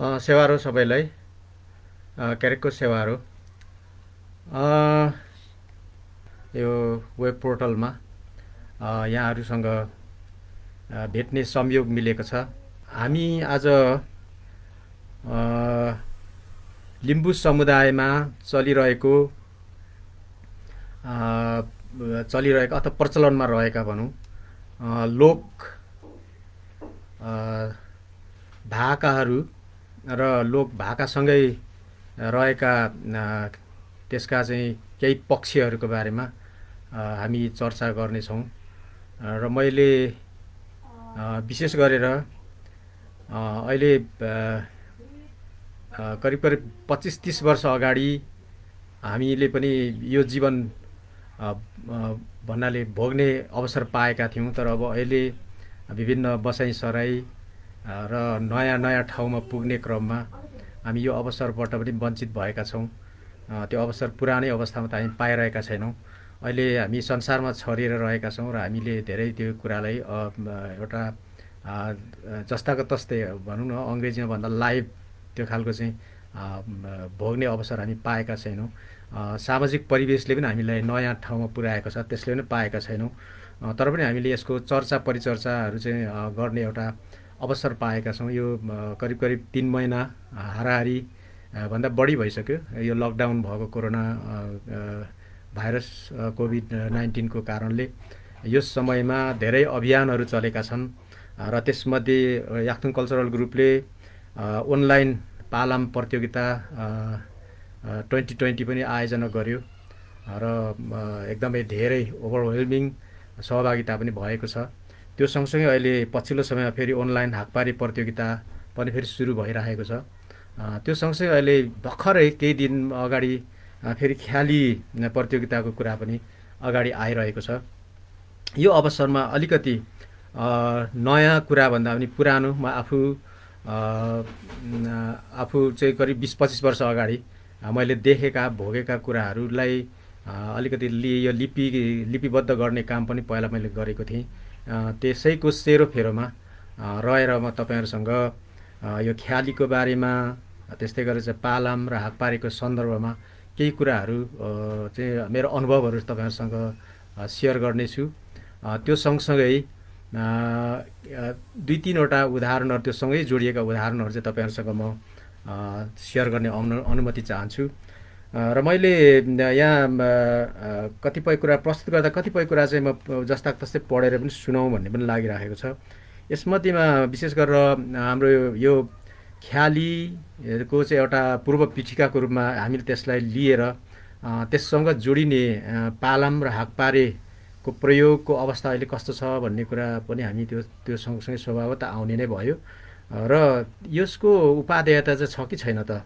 सेवारो सबैलाई क्यारेकको सेवारो यो वेब पोर्टलमा यहाँहरूसँग भेट्ने संयोग मिलेको छ हामी आज लिम्बू समुदायमा चलिरहेको चलिरहेको अथवा प्रचलनमा रहेका भनौँ लोक भाकाहरू र लोक भाकासँगै रहेका त्यसका चाहिँ केही पक्षहरूको बारेमा हामी चर्चा गर्नेछौँ र मैले विशेष गरेर अहिले करिब करिब पच्चिस तिस वर्ष अगाडि हामीले पनि यो जीवन भन्नाले भोग्ने अवसर पाएका थियौँ तर अब अहिले विभिन्न बसाइँ सराई र नयाँ नयाँ ठाउँमा पुग्ने क्रममा हामी यो अवसरबाट पनि वञ्चित भएका छौँ त्यो अवसर पुरानै अवस्थामा त हामी पाइरहेका छैनौँ अहिले हामी संसारमा छरिएर रहेका छौँ र हामीले धेरै त्यो कुरालाई एउटा जस्ताको तस्तै भनौँ न अङ्ग्रेजीमा भन्दा लाइभ त्यो खालको चाहिँ भोग्ने अवसर हामी पाएका छैनौँ सामाजिक परिवेशले पनि हामीलाई नयाँ ठाउँमा पुर्याएको छ त्यसले पनि पाएका छैनौँ तर पनि हामीले यसको चर्चा परिचर्चाहरू चाहिँ गर्ने एउटा अवसर पाएका छौँ यो करिब करिब तिन महिना हाराहारी भन्दा बढी भइसक्यो यो लकडाउन भएको कोरोना भाइरस कोभिड नाइन्टिनको कारणले यो समयमा धेरै अभियानहरू चलेका छन् र त्यसमध्ये याक्थुङ कल्चरल ग्रुपले अनलाइन पालाम प्रतियोगिता ट्वेन्टी ट्वेन्टी पनि आयोजना गर्यो र एकदमै धेरै ओभरवेल्मिङ सहभागिता पनि भएको छ त्यो सँगसँगै अहिले पछिल्लो समयमा फेरि अनलाइन हाकपारी प्रतियोगिता पनि फेरि सुरु भइरहेको छ त्यो सँगसँगै अहिले भर्खरै केही दिन अगाडि फेरि ख्याली प्रतियोगिताको कुरा पनि अगाडि आइरहेको छ यो अवसरमा अलिकति नयाँ कुराभन्दा पनि पुरानो म आफू आफू चाहिँ करिब बिस पच्चिस वर्ष अगाडि मैले देखेका भोगेका कुराहरूलाई अलिकति लि यो लिपि लिपिबद्ध गर्ने काम पनि पहिला मैले गरेको थिएँ त्यसैको सेरोफेरोमा रहेर म तपाईँहरूसँग यो ख्यालीको बारेमा त्यस्तै गरेर चाहिँ पालाम र हाकपारीको सन्दर्भमा केही कुराहरू चाहिँ मेरो अनुभवहरू तपाईँहरूसँग सेयर गर्नेछु त्यो सँगसँगै दुई तिनवटा उदाहरणहरू त्यो सँगै जोडिएका उदाहरणहरू चाहिँ तपाईँहरूसँग म सेयर गर्ने अनु अनुमति चाहन्छु र मैले यहाँ कतिपय कुरा प्रस्तुत गर्दा कतिपय कुरा चाहिँ म जस्ताको तस्तै पढेर पनि सुनाउँ भन्ने पनि लागिरहेको छ यसमध्येमा विशेष गरेर हाम्रो यो ख्यालीको चाहिँ एउटा पूर्व पीठिकाको रूपमा हामीले त्यसलाई लिएर त्यससँग जोडिने पालम र हाकपारेको प्रयोगको अवस्था अहिले कस्तो छ भन्ने कुरा पनि हामी त्यो त्यो सँगसँगै स्वभाव त आउने नै भयो र यसको उपाधेयता चाहिँ छ कि छैन त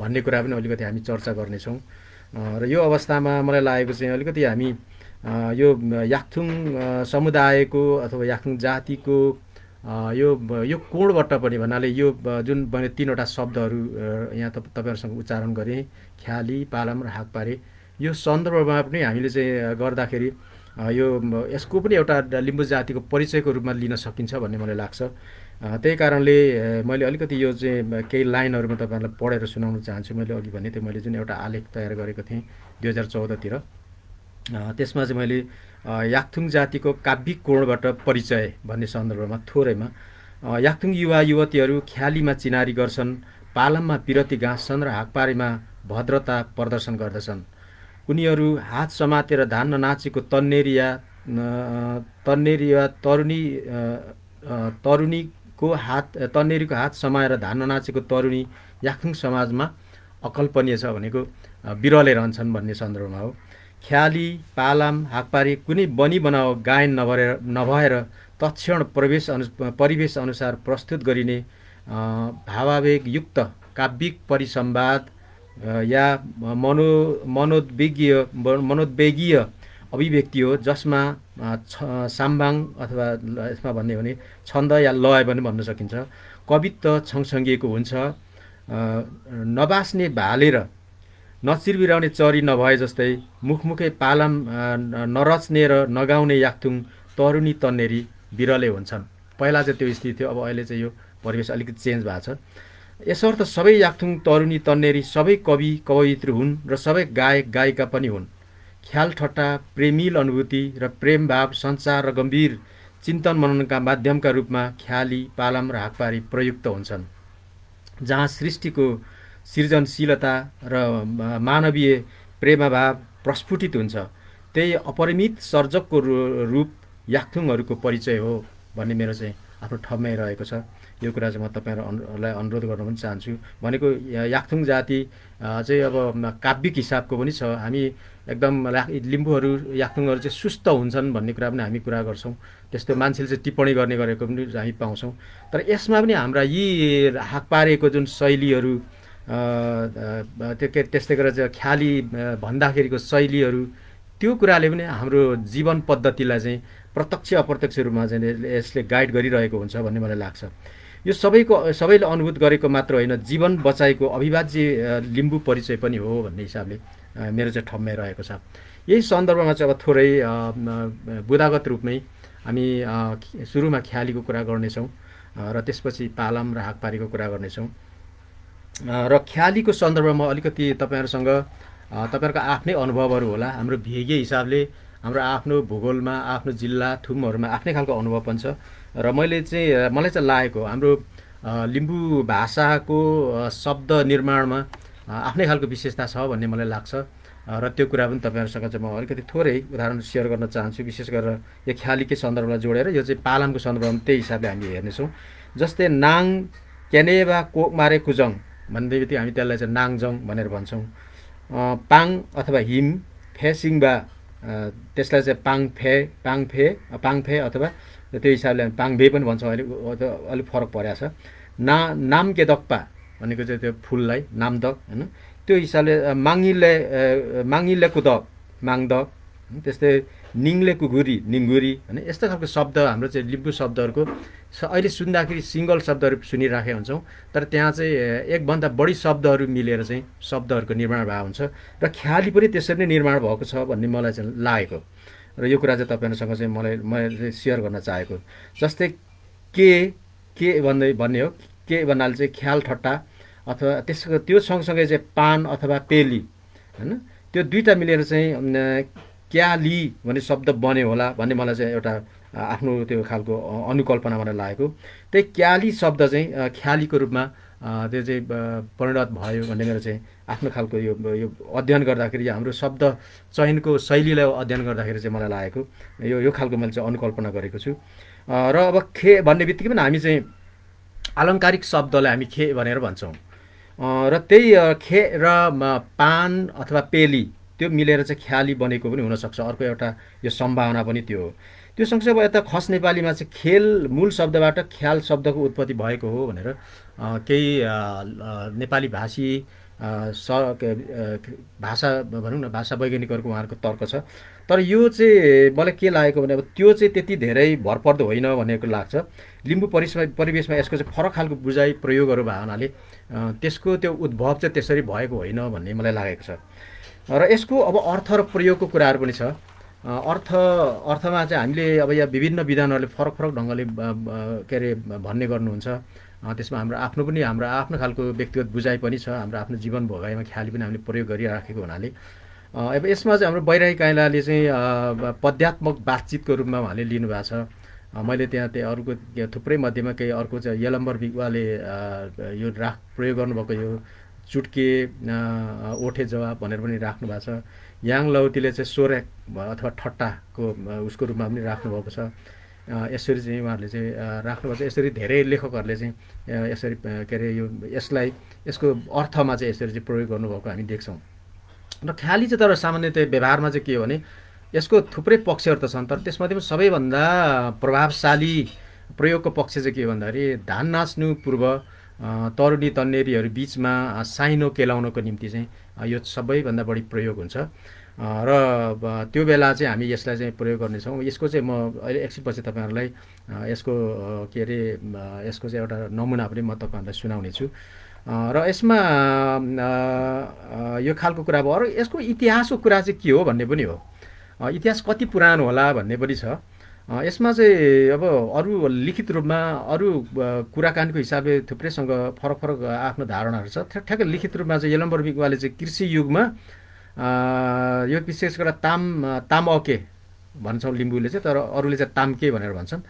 भन्ने कुरा पनि अलिकति हामी चर्चा गर्नेछौँ र यो अवस्थामा मलाई लागेको चाहिँ अलिकति हामी यो याक्थुङ समुदायको अथवा याक्थुङ जातिको यो यो कोणबाट पनि भन्नाले यो जुन मैले तिनवटा शब्दहरू यहाँ तपाईँहरूसँग उच्चारण गरेँ ख्याली पालम र हाकपारे यो सन्दर्भमा पनि हामीले चाहिँ गर्दाखेरि यो यसको पनि एउटा लिम्बू जातिको परिचयको रूपमा लिन सकिन्छ भन्ने मलाई लाग्छ त्यही कारणले मैले अलिकति यो चाहिँ केही लाइनहरू म तपाईँहरूलाई पढेर सुनाउन चाहन्छु मैले अघि भने त्यो मैले जुन एउटा आलेख तयार गरेको थिएँ दुई हजार चौधतिर त्यसमा चाहिँ मैले याक्थुङ जातिको काव्यिक कोणबाट परिचय भन्ने सन्दर्भमा थोरैमा याक्थुङ युवा युवतीहरू ख्यालीमा चिनारी गर्छन् पालममा पिरती गाँस्छन् र हाकपारीमा भद्रता प्रदर्शन गर्दछन् उनीहरू हात समातेर धान नाचेको तन्नेरिया तन्नेरिया तरुणी तरुणी को हात तन्नेरीको हात समाएर धान्न नाचेको तरुणी याखुङ समाजमा अकल्पनीय छ भनेको बिरले रहन्छन् भन्ने सन्दर्भमा हो ख्याली पालाम हाकपारी कुनै बनी बनाओ गायन नभएर नभएर तक्षण प्रवेश अनु परिवेश अनुसार प्रस्तुत गरिने भावावेगयुक्त काव्यिक परिसंवाद या मनो मनोद्वेगीय मनोद्वेगीय अभिव्यक्ति हो जसमा छ साम्बाङ अथवा यसमा भन्ने भने छन्द या लय पनि भन्न सकिन्छ कवित्व छङसँगिएको हुन्छ नबास्ने भालेर नचिरबिराउने चरी नभए जस्तै मुखमुखै पालम नरच्ने र नगाउने याक्थुङ तरुणी तन्नेरी बिरले हुन्छन् पहिला चाहिँ त्यो स्थिति थियो अब अहिले चाहिँ यो परिवेश अलिकति चेन्ज भएको छ यसर्थ सबै याक्थुङ तरुणी तन्नेरी सबै कवि कवयित्री हुन् र सबै गायक गायिका पनि हुन् ख्यालठट्टा प्रेमिल अनुभूति र प्रेमभाव सञ्चार र गम्भीर चिन्तन मननका माध्यमका रूपमा ख्याली पालम र हाकपारी प्रयुक्त हुन्छन् जहाँ सृष्टिको सृजनशीलता र मानवीय प्रेमभाव प्रस्फुटित हुन्छ त्यही अपरिमित सर्जकको रूप याक्थुङहरूको परिचय हो भन्ने मेरो चाहिँ आफ्नो ठम्मै रहेको छ यो कुरा चाहिँ म तपाईँहरूलाई अनुरोध गर्न पनि चाहन्छु भनेको याक्थुङ जाति चाहिँ अब काव्यिक हिसाबको पनि छ हामी एकदम ला लिम्बूहरू याखुङहरू चाहिँ सुस्त हुन्छन् भन्ने कुरा पनि हामी कुरा गर्छौँ त्यस्तो मान्छेले चाहिँ टिप्पणी गर्ने गरेको पनि हामी पाउँछौँ तर यसमा पनि हाम्रा यी हाक पारेको जुन शैलीहरू त्यो के त्यस्तै गरेर चाहिँ ख्याली भन्दाखेरिको शैलीहरू त्यो कुराले पनि हाम्रो जीवन पद्धतिलाई चाहिँ प्रत्यक्ष अप्रत्यक्ष रूपमा चाहिँ यसले गाइड गरिरहेको हुन्छ भन्ने मलाई लाग्छ यो सबैको सबैले अनुभूत गरेको मात्र होइन जीवन बचाएको अविभाज्य लिम्बू परिचय पनि हो भन्ने हिसाबले मेरो चाहिँ ठम्मै रहेको छ यही सन्दर्भमा चाहिँ अब थोरै बुदागत रूपमै हामी सुरुमा ख्यालीको कुरा गर्नेछौँ र त्यसपछि पालम र हाकपारीको कुरा गर्नेछौँ र ख्यालीको सन्दर्भमा अलिकति तपाईँहरूसँग तपाईँहरूको आफ्नै अनुभवहरू होला हाम्रो भेगीय हिसाबले हाम्रो आफ्नो भूगोलमा आफ्नो जिल्ला थुमहरूमा आफ्नै खालको अनुभव पनि छ र मैले चाहिँ मलाई चाहिँ लागेको हाम्रो लिम्बू भाषाको शब्द निर्माणमा आफ्नै खालको विशेषता छ भन्ने मलाई लाग्छ र त्यो कुरा पनि तपाईँहरूसँग चाहिँ म अलिकति थोरै उदाहरण सेयर गर्न चाहन्छु विशेष गरेर यो ख्यालीकै सन्दर्भलाई जोडेर यो चाहिँ पालामको सन्दर्भमा त्यही हिसाबले हामी हेर्नेछौँ जस्तै नाङ क्यानेवा कोकमारे कुजङ भन्ने बित्तिकै हामी त्यसलाई चाहिँ नाङजङ भनेर भन्छौँ पाङ अथवा हिम फेसिङबा त्यसलाई चाहिँ पाङफे पाङफे पाङफे अथवा त्यो हिसाबले हामी पाङ भे पनि भन्छौँ अलिक अलिक फरक परेको छ ना नाम के दक्पा भनेको चाहिँ त्यो फुललाई नामदक होइन त्यो हिसाबले माङिले माङिले कुदक माङदक त्यस्तै निङले कुघुरी निङ्गुरी होइन यस्तो खालको शब्द हाम्रो चाहिँ लिम्बू शब्दहरूको अहिले सुन्दाखेरि सिङ्गल शब्दहरू सुनिराखेका हुन्छौँ तर त्यहाँ चाहिँ एकभन्दा बढी शब्दहरू मिलेर चाहिँ शब्दहरूको निर्माण भएको हुन्छ र ख्याली पनि त्यसरी नै निर्माण भएको छ भन्ने मलाई चाहिँ लागेको र यो कुरा चाहिँ तपाईँहरूसँग चाहिँ मलाई मैले सेयर गर्न चाहेको जस्तै के के भन्दै भन्ने हो के भन्नाले चाहिँ ख्याल ठट्टा अथवा त्यसको त्यो सँगसँगै चाहिँ पान अथवा पेली होइन त्यो दुईवटा मिलेर चाहिँ क्याली भन्ने शब्द बन्यो होला भन्ने मलाई चाहिँ एउटा आफ्नो त्यो खालको अनुकल्पना मलाई लागेको त्यही क्याली शब्द चाहिँ ख्यालीको रूपमा त्यो चाहिँ परिणत भयो भन्ने मेरो चाहिँ आफ्नो खालको यो यो अध्ययन गर्दाखेरि हाम्रो शब्द चयनको शैलीलाई अध्ययन गर्दाखेरि चाहिँ मलाई लागेको यो यो खालको मैले चाहिँ अनुकल्पना गरेको छु र अब खे भन्ने बित्तिकै पनि हामी चाहिँ आलङ्कारिक शब्दलाई हामी खे भनेर भन्छौँ र त्यही खे र पान अथवा पेली त्यो मिलेर चाहिँ ख्याली बनेको पनि हुनसक्छ अर्को एउटा यो सम्भावना पनि त्यो हो त्यो सँगसँगै यता खस नेपालीमा चाहिँ खेल मूल शब्दबाट ख्याल शब्दको उत्पत्ति भएको हो भनेर केही नेपाली भाषी स भाषा भनौँ न भाषा वैज्ञानिकहरूको उहाँहरूको तर्क छ तर यो चाहिँ मलाई के लागेको भने अब त्यो चाहिँ त्यति धेरै भरपर्दो होइन भनेको लाग्छ लिम्बू परिस परिवेशमा यसको चाहिँ फरक खालको बुझाइ प्रयोगहरू भएको हुनाले त्यसको त्यो उद्भव चाहिँ त्यसरी भएको होइन भन्ने मलाई लागेको छ र यसको अब अर्थ र प्रयोगको कुराहरू पनि छ अर्थ अर्थमा चाहिँ हामीले अब यहाँ विभिन्न विधानहरूले फरक फरक ढङ्गले के अरे भन्ने गर्नुहुन्छ त्यसमा हाम्रो आफ्नो पनि हाम्रो आफ्नो खालको व्यक्तिगत बुझाइ पनि छ हाम्रो आफ्नो जीवन भोगाइमा ख्याली पनि हामीले प्रयोग गरिराखेको हुनाले अब यसमा चाहिँ हाम्रो बैराही काइलाले चाहिँ पद्यात्मक बातचितको रूपमा उहाँले लिनुभएको छ मैले त्यहाँ त्यहाँ अरूको थुप्रै मध्येमा केही अर्को चाहिँ यलम्बर बिगुवाले यो राख प्रयोग गर्नुभएको यो चुट्के ओठे जवाब भनेर पनि राख्नु भएको छ याङ लौतीले चाहिँ सोरेक अथवा ठट्टाको उसको रूपमा पनि राख्नुभएको छ यसरी चाहिँ उहाँहरूले चाहिँ राख्नु भएको छ यसरी धेरै लेखकहरूले चाहिँ यसरी के अरे यो यसलाई यसको अर्थमा चाहिँ यसरी चाहिँ प्रयोग गर्नुभएको हामी देख्छौँ र ख्याली चाहिँ तर सामान्यतया व्यवहारमा चाहिँ के हो भने यसको थुप्रै पक्षहरू त छन् तर त्यसमध्ये पनि सबैभन्दा प्रभावशाली प्रयोगको पक्ष चाहिँ के भन्दाखेरि धान नाच्नु पूर्व तरुणी तन्नेरीहरू बिचमा साइनो केलाउनको निम्ति चाहिँ यो सबैभन्दा बढी प्रयोग हुन्छ र त्यो बेला चाहिँ हामी यसलाई चाहिँ प्रयोग गर्नेछौँ यसको चाहिँ म अहिले एकछिनपछि तपाईँहरूलाई यसको के अरे यसको चाहिँ एउटा नमुना पनि म तपाईँहरूलाई सुनाउने छु र यसमा यो खालको कुरा भयो अरू यसको इतिहासको कुरा चाहिँ के हो भन्ने पनि हो इतिहास कति पुरानो होला भन्ने पनि छ यसमा चाहिँ अब अरू लिखित रूपमा अरू कुराकानीको हिसाबले थुप्रैसँग फरक फरक आफ्नो धारणाहरू छ ठ्याक्कै लिखित रूपमा चाहिँ यलम्बर बिगुवाले चाहिँ कृषि युगमा यो विशेष गरेर ताम तामके भन्छौँ लिम्बूले चाहिँ तर अरूले चाहिँ तामके भनेर भन्छन्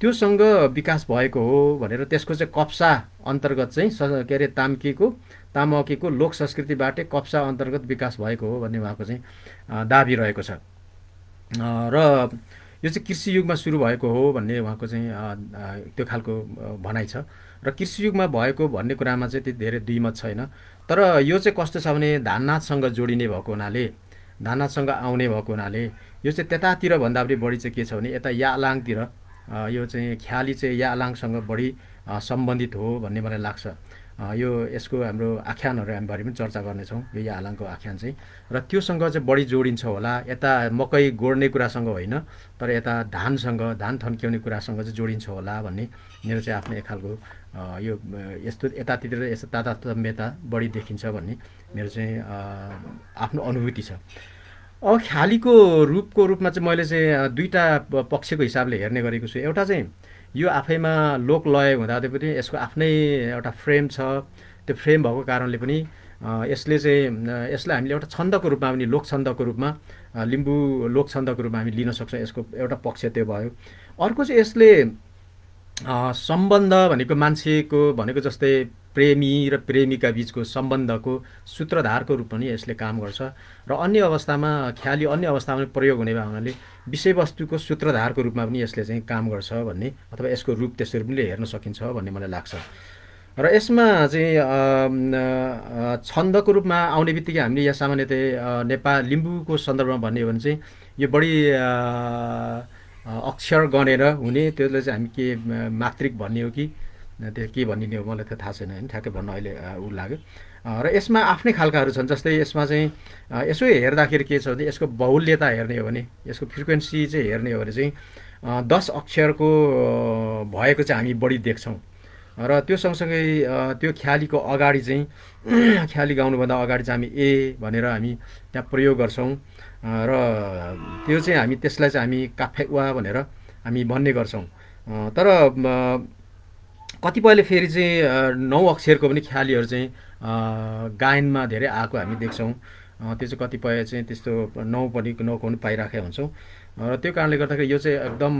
त्योसँग विकास भएको हो भनेर त्यसको चाहिँ कप्सा अन्तर्गत चाहिँ के अरे ताम्केको तामकेको लोक संस्कृतिबाटै कप्सा अन्तर्गत विकास भएको हो भन्ने उहाँको चाहिँ दाबी रहेको छ र यो चाहिँ कृषि युगमा सुरु भएको हो भन्ने उहाँको चाहिँ त्यो खालको भनाइ छ र कृषि युगमा भएको भन्ने कुरामा चाहिँ त्यति धेरै दुईमत छैन तर यो चाहिँ कस्तो छ भने धाननाथसँग जोडिने भएको हुनाले धाननाथसँग आउने भएको हुनाले यो चाहिँ त्यतातिर भन्दा पनि बढी चाहिँ के छ भने यता यालाङतिर यो चाहिँ ख्याली चाहिँ यालाङसँग बढी सम्बन्धित हो भन्ने मलाई लाग्छ यो यसको हाम्रो आख्यानहरू हामीबारे पनि चर्चा गर्नेछौँ यो यालाङको आख्यान चाहिँ र त्योसँग चाहिँ बढी जोडिन्छ होला यता मकै गोड्ने कुरासँग होइन तर यता धानसँग धान थन्क्याउने कुरासँग चाहिँ जोडिन्छ होला भन्ने मेरो चाहिँ आफ्नो एक खालको यो यस्तो यतातिर यस्तो तातातम्यता बढी देखिन्छ भन्ने मेरो चाहिँ आफ्नो अनुभूति छ अब ख्यालीको रूपको रूपमा चाहिँ मैले चाहिँ दुईवटा पक्षको हिसाबले हेर्ने गरेको छु एउटा चाहिँ यो आफैमा लोकलय हुँदा पनि यसको आफ्नै एउटा फ्रेम छ त्यो फ्रेम भएको कारणले पनि यसले चाहिँ यसलाई हामीले एउटा छन्दको रूपमा पनि लोक छन्दको रूपमा लिम्बू लोक छन्दको रूपमा हामी लिन सक्छौँ यसको एउटा पक्ष त्यो भयो अर्को चाहिँ यसले सम्बन्ध भनेको मान्छेको भनेको जस्तै प्रेमी र प्रेमिका बिचको सम्बन्धको सूत्रधारको रूपमा पनि यसले काम गर्छ र अन्य अवस्थामा ख्याली अन्य अवस्थामा प्रयोग हुने भावनाले विषयवस्तुको सूत्रधारको रूपमा पनि यसले चाहिँ काम गर्छ भन्ने अथवा यसको रूप त्यसरी पनि हेर्न सकिन्छ भन्ने मलाई लाग्छ र यसमा चाहिँ छन्दको रूपमा आउने बित्तिकै हामीले यहाँ सामान्यतया नेपाल लिम्बूको सन्दर्भमा भन्यो भने चाहिँ यो बढी अक्षर गणेर हुने त्यसलाई चाहिँ हामी के मातृक भन्ने हो कि त्यहाँ के भनिने हो मलाई त थाहा छैन होइन ठ्याक्कै भन्नु अहिले ऊ लाग्यो र यसमा आफ्नै खालकाहरू छन् जस्तै यसमा चाहिँ यसो हेर्दाखेरि के छ भने यसको बहुल्यता हेर्ने हो भने यसको फ्रिक्वेन्सी चाहिँ हेर्ने हो भने चाहिँ दस अक्षरको भएको चाहिँ हामी बढी देख्छौँ र त्यो सँगसँगै त्यो ख्यालीको अगाडि चाहिँ ख्याली गाउनुभन्दा अगाडि चाहिँ हामी ए भनेर हामी त्यहाँ प्रयोग गर्छौँ र त्यो चाहिँ हामी त्यसलाई चाहिँ हामी काफेवा भनेर हामी भन्ने गर्छौँ तर कतिपयले फेरि चाहिँ नौ अक्षरको पनि ख्यालीहरू चाहिँ गायनमा धेरै आएको हामी देख्छौँ त्यो चाहिँ कतिपय चाहिँ त्यस्तो नौ पनि नौको पनि पाइराखेका हुन्छौँ र त्यो कारणले गर्दाखेरि यो चाहिँ एकदम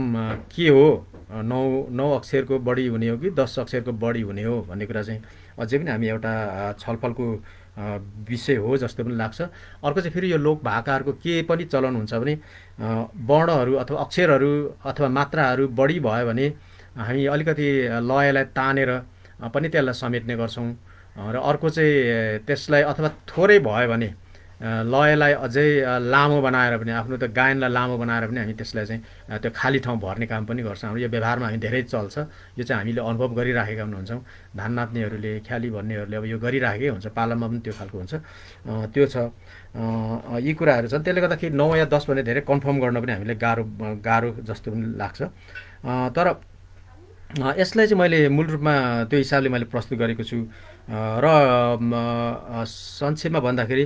के हो नौ नौ अक्षरको बढी हुने हो कि दस अक्षरको बढी हुने हो भन्ने कुरा चाहिँ अझै पनि हामी एउटा छलफलको विषय हो जस्तो पनि लाग्छ अर्को चाहिँ फेरि यो लोक भाकाहरूको के पनि चलन हुन्छ भने वर्णहरू अथवा अक्षरहरू अथवा मात्राहरू बढी भयो भने हामी अलिकति लयलाई तानेर पनि त्यसलाई समेट्ने गर्छौँ र अर्को चाहिँ त्यसलाई अथवा थोरै भयो भने लयलाई अझै लामो बनाएर पनि आफ्नो त्यो गायनलाई लामो बनाएर पनि हामी त्यसलाई चाहिँ त्यो खाली ठाउँ भर्ने काम पनि गर्छौँ हाम्रो यो व्यवहारमा हामी धेरै चल्छ यो चाहिँ हामीले अनुभव गरिराखेका हुन्छौँ धान नाप्नेहरूले ख्याली भन्नेहरूले अब यो गरिराखेकै हुन्छ पालामा पनि त्यो खालको हुन्छ त्यो छ यी कुराहरू छन् त्यसले गर्दाखेरि नौ या दस भने धेरै कन्फर्म गर्न पनि हामीलाई गाह्रो गाह्रो जस्तो पनि लाग्छ तर यसलाई चाहिँ मैले मूल रूपमा त्यो हिसाबले मैले प्रस्तुत गरेको छु र संक्षेपमा भन्दाखेरि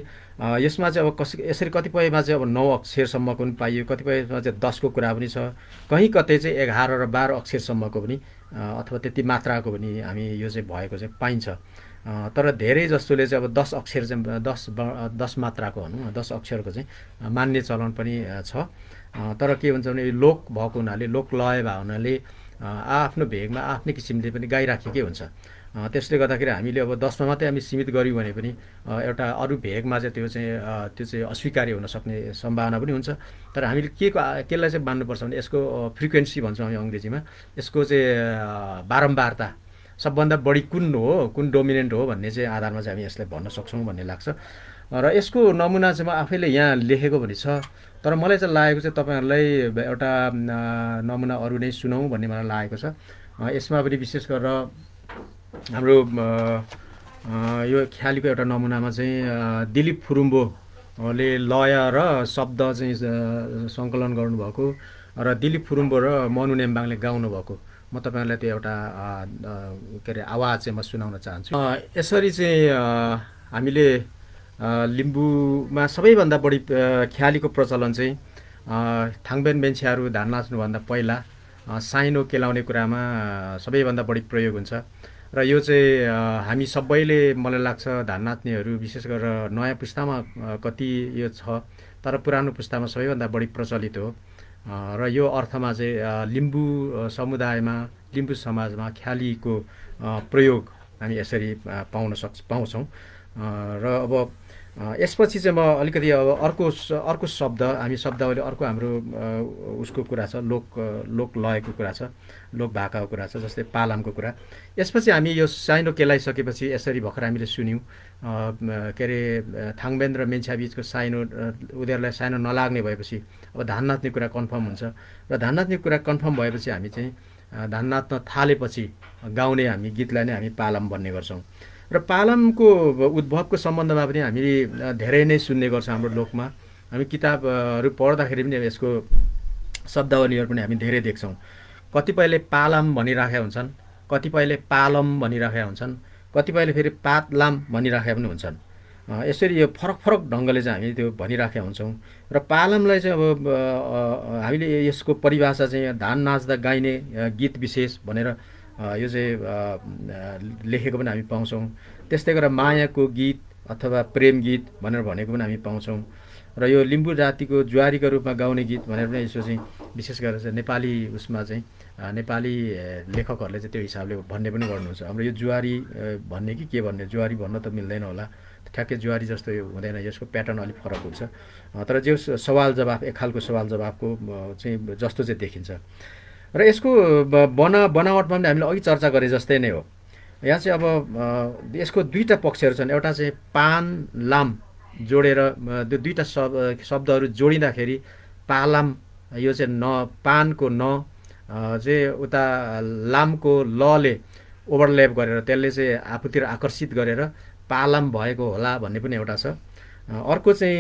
यसमा चाहिँ अब कस यसरी कतिपयमा चाहिँ अब नौ अक्षरसम्मको पनि पाइयो कतिपयमा चाहिँ दसको कुरा पनि छ कहीँ कतै चाहिँ एघार र बाह्र अक्षरसम्मको पनि अथवा त्यति मात्राको पनि हामी यो चाहिँ भएको चाहिँ पाइन्छ तर धेरै जस्तोले चाहिँ अब दस अक्षर चाहिँ दस दस मात्राको भनौँ दस अक्षरको चाहिँ मान्ने चलन पनि छ तर के भन्छ भने लोक भएको हुनाले लोक लय भएको हुनाले आआफ्नो भेगमा आफ्नै किसिमले पनि गाइराखेकै हुन्छ त्यसले गर्दाखेरि हामीले अब दसमा मात्रै हामी सीमित गऱ्यौँ भने पनि एउटा अरू भेगमा चाहिँ त्यो चाहिँ त्यो चाहिँ अस्वीकार्य सक्ने सम्भावना पनि हुन्छ तर हामीले के केलाई चाहिँ मान्नुपर्छ भने यसको फ्रिक्वेन्सी भन्छौँ हामी अङ्ग्रेजीमा यसको चाहिँ बारम्बारता सबभन्दा बढी कुन हो कुन डोमिनेन्ट हो भन्ने चाहिँ आधारमा चाहिँ हामी यसलाई भन्न सक्छौँ भन्ने लाग्छ र यसको नमुना चाहिँ म आफैले यहाँ लेखेको भने छ तर मलाई चाहिँ लागेको चाहिँ तपाईँहरूलाई एउटा नमुना अरू नै सुनाउँ भन्ने मलाई लागेको छ यसमा पनि विशेष गरेर हाम्रो यो ख्यालीको एउटा नमुनामा चाहिँ दिलीप फुरुम्बोले लय र शब्द चाहिँ सङ्कलन गर्नुभएको र दिलीप फुरुम्बो र मनु नेम्बाङले गाउनुभएको म तपाईँहरूलाई त्यो एउटा के अरे आवाज चाहिँ म सुनाउन चाहन्छु यसरी चाहिँ हामीले लिम्बूमा सबैभन्दा बढी ख्यालीको प्रचलन चाहिँ थाङबेन मेन्छ्याहरू धान नाच्नुभन्दा पहिला साइनो केलाउने कुरामा सबैभन्दा बढी प्रयोग हुन्छ र यो चाहिँ हामी सबैले मलाई लाग्छ धान नाच्नेहरू विशेष गरेर नयाँ पुस्तामा कति यो छ तर पुरानो पुस्तामा सबैभन्दा बढी प्रचलित हो र यो अर्थमा चाहिँ लिम्बू समुदायमा लिम्बू समाजमा ख्यालीको प्रयोग हामी यसरी पाउन सक् पाउँछौँ र अब यसपछि चाहिँ म अलिकति अब अर्को अर्को शब्द हामी शब्दावली अर्को हाम्रो उसको कुरा छ लोक लोक लयको कुरा छ लोक भाकाको कुरा छ जस्तै पालामको कुरा यसपछि हामी यो साइनो केलाइसकेपछि यसरी भर्खर हामीले सुन्यौँ के अरे थाङबेन र मेन्छा बिचको साइनो उनीहरूलाई साइनो नलाग्ने भएपछि अब धान नाच्ने कुरा कन्फर्म हुन्छ र धान नाच्ने कुरा कन्फर्म भएपछि हामी चाहिँ धान नाच्न थालेपछि गाउने हामी गीतलाई नै हामी पालम भन्ने गर्छौँ र पालमको उद्भवको सम्बन्धमा पनि हामीले धेरै नै सुन्ने गर्छ हाम्रो लोकमा हामी किताबहरू पढ्दाखेरि पनि यसको शब्दावलीहरू पनि हामी धेरै देख्छौँ कतिपयले पालम भनिराखेका हुन्छन् कतिपयले पालम भनिराखेका हुन्छन् कतिपयले फेरि पातलाम भनिराखेका पनि हुन्छन् यसरी यो फरक फरक ढङ्गले चाहिँ हामी त्यो भनिराखेका हुन्छौँ र पालमलाई चाहिँ अब हामीले यसको परिभाषा चाहिँ धान नाच्दा गाइने गीत विशेष भनेर यो चाहिँ लेखेको पनि हामी पाउँछौँ त्यस्तै गरेर मायाको गीत अथवा प्रेम गीत भनेर भनेको पनि हामी पाउँछौँ र यो लिम्बू जातिको जुवारीको रूपमा गाउने गीत भनेर पनि यसो चाहिँ विशेष गरेर चाहिँ नेपाली उसमा चाहिँ नेपाली लेखकहरूले चाहिँ त्यो हिसाबले भन्ने पनि गर्नुहुन्छ हाम्रो यो जुवारी भन्ने कि के भन्ने जुवारी भन्न त मिल्दैन होला ठ्याक्कै जुवारी जस्तो यो हुँदैन यसको प्याटर्न अलिक फरक हुन्छ तर जो सवाल जवाफ एक खालको सवाल जवाफको चाहिँ जस्तो चाहिँ देखिन्छ र यसको बना बनावटमा पनि हामीले अघि चर्चा गरे जस्तै नै हो यहाँ चाहिँ अब यसको दुईवटा पक्षहरू छन् एउटा चाहिँ पान लाम जोडेर त्यो दुईवटा शब्द शब्दहरू जोडिँदाखेरि पालाम यो चाहिँ न पानको न चाहिँ उता लामको लले ओभरल्याप गरेर त्यसले चाहिँ आफूतिर आकर्षित गरेर पालाम भएको होला भन्ने पनि एउटा छ अर्को चाहिँ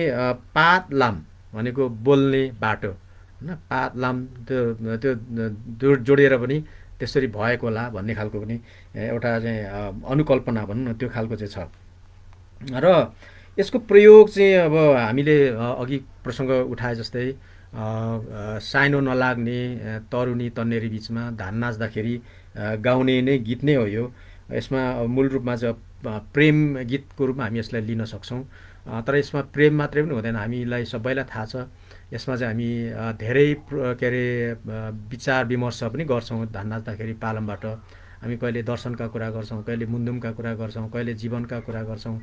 पात लाम भनेको बोल्ने बाटो होइन पात लाम त्यो त्यो जोडिएर पनि त्यसरी भएको होला भन्ने खालको पनि एउटा चाहिँ अनुकल्पना भनौँ न त्यो खालको चाहिँ छ र यसको प्रयोग चाहिँ अब हामीले अघि प्रसङ्ग उठाए जस्तै साइनो नलाग्ने तरुनी तन्नेरी बिचमा धान नाच्दाखेरि गाउने नै गीत नै हो यो यसमा मूल रूपमा चाहिँ प्रेम गीतको रूपमा हामी यसलाई लिन सक्छौँ तर यसमा प्रेम मात्रै पनि हुँदैन हामीलाई सबैलाई थाहा छ यसमा चाहिँ हामी धेरै के अरे विचार विमर्श पनि गर्छौँ धान नाच्दाखेरि पालमबाट हामी कहिले दर्शनका कुरा गर्छौँ कहिले मुन्दुमका कुरा गर्छौँ कहिले जीवनका कुरा गर्छौँ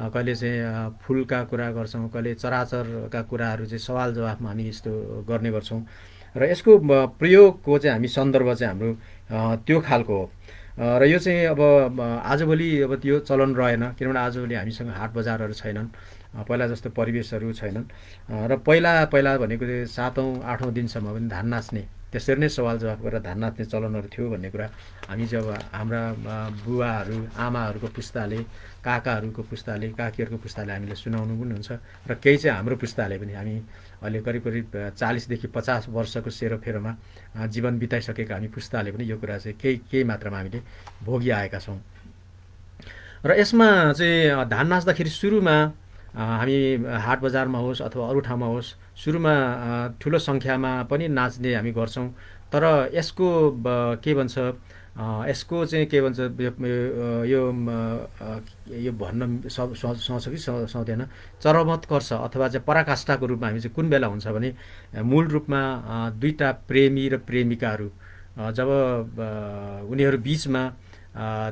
कहिले चाहिँ फुलका कुरा गर्छौँ कहिले चराचरका कुराहरू चाहिँ सवाल जवाफमा हामी यस्तो गर्ने गर्छौँ र यसको प्रयोगको चाहिँ हामी सन्दर्भ चाहिँ हाम्रो त्यो खालको हो र यो चाहिँ अब आजभोलि अब त्यो चलन रहेन किनभने आजभोलि हामीसँग हाट बजारहरू छैनन् पहिला जस्तो परिवेशहरू छैनन् र पहिला पहिला भनेको चाहिँ सातौँ आठौँ दिनसम्म पनि धान नाच्ने त्यसरी नै सवाल जवाफ गरेर धान नाच्ने चलनहरू थियो भन्ने कुरा हामी जब हाम्रा बुवाहरू आमाहरूको पुस्ताले काकाहरूको पुस्ताले काकीहरूको पुस्ताले हामीले सुनाउनु पनि हुन्छ र केही चाहिँ हाम्रो पुस्ताले पनि हामी अहिले करिब करिब चालिसदेखि पचास वर्षको सेरोफेरोमा जीवन बिताइसकेका हामी पुस्ताले पनि यो कुरा चाहिँ केही केही मात्रामा हामीले भोगी आएका छौँ र यसमा चाहिँ धान नाच्दाखेरि सुरुमा हामी हाट बजारमा होस् अथवा अरू ठाउँमा होस् सुरुमा ठुलो सङ्ख्यामा पनि नाच्ने हामी गर्छौँ तर यसको के भन्छ यसको चाहिँ के भन्छ यो यो भन्न सक्छ कि सक्दैन चरमत्कर्ष गर्छ अथवा चाहिँ पराकाष्ठाको रूपमा हामी चाहिँ कुन बेला हुन्छ भने मूल रूपमा दुईवटा प्रेमी र प्रेमिकाहरू जब उनीहरू बिचमा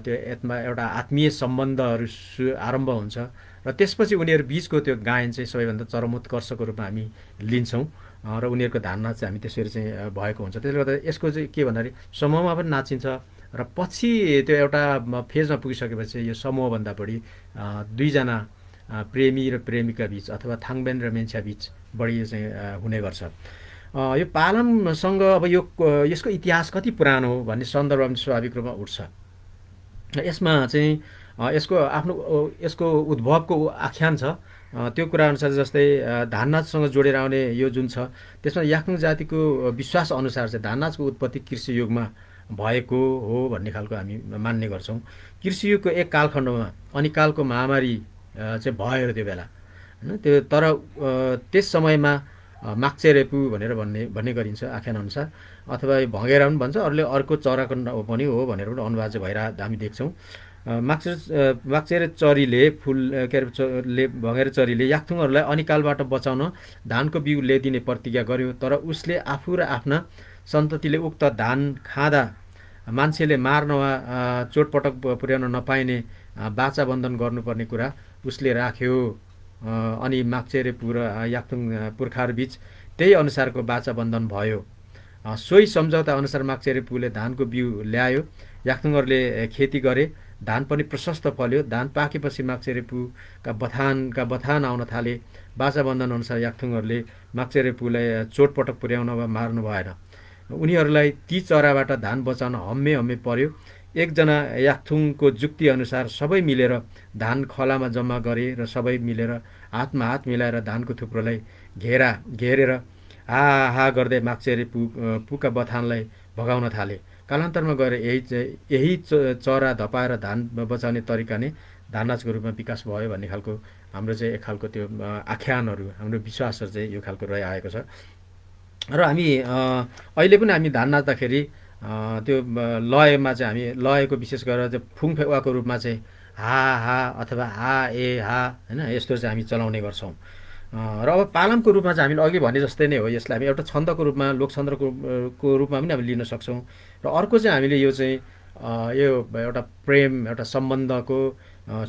त्यो यसमा एउटा आत्मीय सम्बन्धहरू सु आरम्भ हुन्छ र त्यसपछि उनीहरू बिचको त्यो गायन चाहिँ सबैभन्दा चरमोत्कर्षको रूपमा हामी लिन्छौँ र उनीहरूको धारणा चाहिँ हामी त्यसरी चाहिँ भएको हुन्छ त्यसले गर्दा यसको चाहिँ के भन्दाखेरि समूहमा पनि नाचिन्छ र पछि त्यो एउटा फेजमा पुगिसकेपछि यो समूहभन्दा बढी दुईजना प्रेमी र प्रेमिका बिच अथवा थाङबेन र मेन्सिया बिच बढी चाहिँ हुने गर्छ यो पालमसँग अब यो यसको इतिहास कति पुरानो हो भन्ने सन्दर्भमा स्वाभाविक रूपमा उठ्छ यसमा चाहिँ यसको आफ्नो यसको उद्भवको आख्यान छ त्यो कुरा अनुसार जस्तै धाननाथसँग जोडेर आउने यो जुन छ त्यसमा याखुङ जातिको विश्वास अनुसार चाहिँ धाननाथको उत्पत्ति कृषि युगमा भएको हो भन्ने खालको हामी मान्ने गर्छौँ कृषि युगको एक कालखण्डमा अनि कालको महामारी चाहिँ भयो त्यो बेला होइन त्यो तर त्यस समयमा माक्चे रेपु भनेर भन्ने भन्ने गरिन्छ आख्यान अनुसार अथवा भँगेरा पनि भन्छ अरूले अर्को चराखण्ड पनि हो भनेर पनि अनुवाद भएर हामी देख्छौँ माक्सेर माक्सेर चरीले फुल के अरे भगेर चरीले याक्थुङहरूलाई अनिकालबाट बचाउन धानको बिउ ल्याइदिने प्रतिज्ञा गर्यो तर उसले आफू र आफ्ना सन्ततिले उक्त धान खाँदा मान्छेले मार्न वा चोटपटक पुर्याउन नपाइने बाचा बन्धन गर्नुपर्ने कुरा उसले राख्यो अनि माक्सेरे पुर याक्थुङ बिच त्यही अनुसारको बाचा बन्धन भयो सोही सम्झौता अनुसार माक्सेरे पुले धानको बिउ ल्यायो याक्थुङहरूले खेती गरे धान पनि प्रशस्त फल्यो धान पाकेपछि माक्चेरेपुका बथानका बथान आउन थाले अनुसार याक्थुङहरूले माक्चेरेपुलाई चोटपटक पुर्याउन वा मार्नु भएन उनीहरूलाई ती चराबाट धान बचाउन हम्मे हम्मे पर्यो एकजना याक्थुङको जुक्तिअनुसार सबै मिलेर धान खलामा जम्मा गरे र सबै मिलेर हातमा हात मिलाएर धानको थुप्रोलाई घेरा घेरेर हा हा गर्दै माक्चेरे पुका बथानलाई भगाउन थाले कालान्तरमा गएर यही यही चरा धपाएर धान बचाउने तरिका नै नाचको रूपमा विकास भयो भन्ने खालको हाम्रो चाहिँ एक खालको त्यो आख्यानहरू हाम्रो विश्वासहरू चाहिँ यो खालको रहिआएको छ र हामी अहिले पनि हामी धान नाच्दाखेरि त्यो लयमा चाहिँ हामी लयको विशेष गरेर त्यो फुङफेवाको रूपमा चाहिँ हा हा अथवा हा ए हा होइन यस्तो चाहिँ हामी चलाउने गर्छौँ र अब पालमको रूपमा चाहिँ हामीले अघि भने जस्तै नै हो यसलाई हामी एउटा छन्दको रूपमा लोकछन्दको रूपमा पनि हामी लिन सक्छौँ र अर्को चाहिँ हामीले यो चाहिँ यो एउटा प्रेम एउटा सम्बन्धको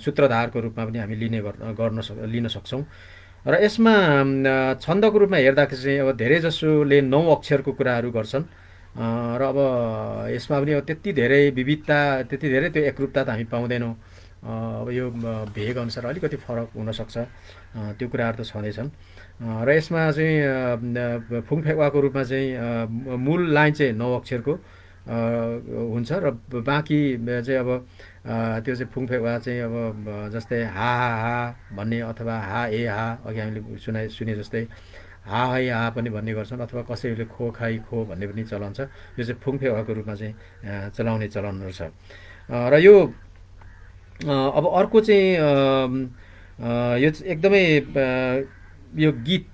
सूत्रधारको रूपमा पनि हामी लिने गर्न सक् लिन सक्छौँ र यसमा छन्दको रूपमा हेर्दाखेरि चाहिँ अब धेरैजसोले नौ अक्षरको कुराहरू गर्छन् र अब यसमा पनि अब त्यति धेरै विविधता त्यति धेरै त्यो एकरूपता त हामी पाउँदैनौँ अब यो भेगअनुसार अलिकति फरक हुनसक्छ त्यो कुराहरू त छँदैछन् र यसमा चाहिँ फुङफेवाको रूपमा चाहिँ मूल लाइन चाहिँ नौ अक्षरको हुन्छ र बाँकी चाहिँ अब त्यो चाहिँ फुङफेवा चाहिँ अब जस्तै हा हा हा भन्ने अथवा हा ए हा अघि हामीले सुनाए सुने जस्तै हा है हा पनि भन्ने गर्छन् अथवा कसैले खो खाइ खो भन्ने पनि चलन छ यो चाहिँ फुङफेवाको रूपमा चाहिँ चलाउने चलनहरू छ र यो अब अर्को चाहिँ यो एकदमै यो गीत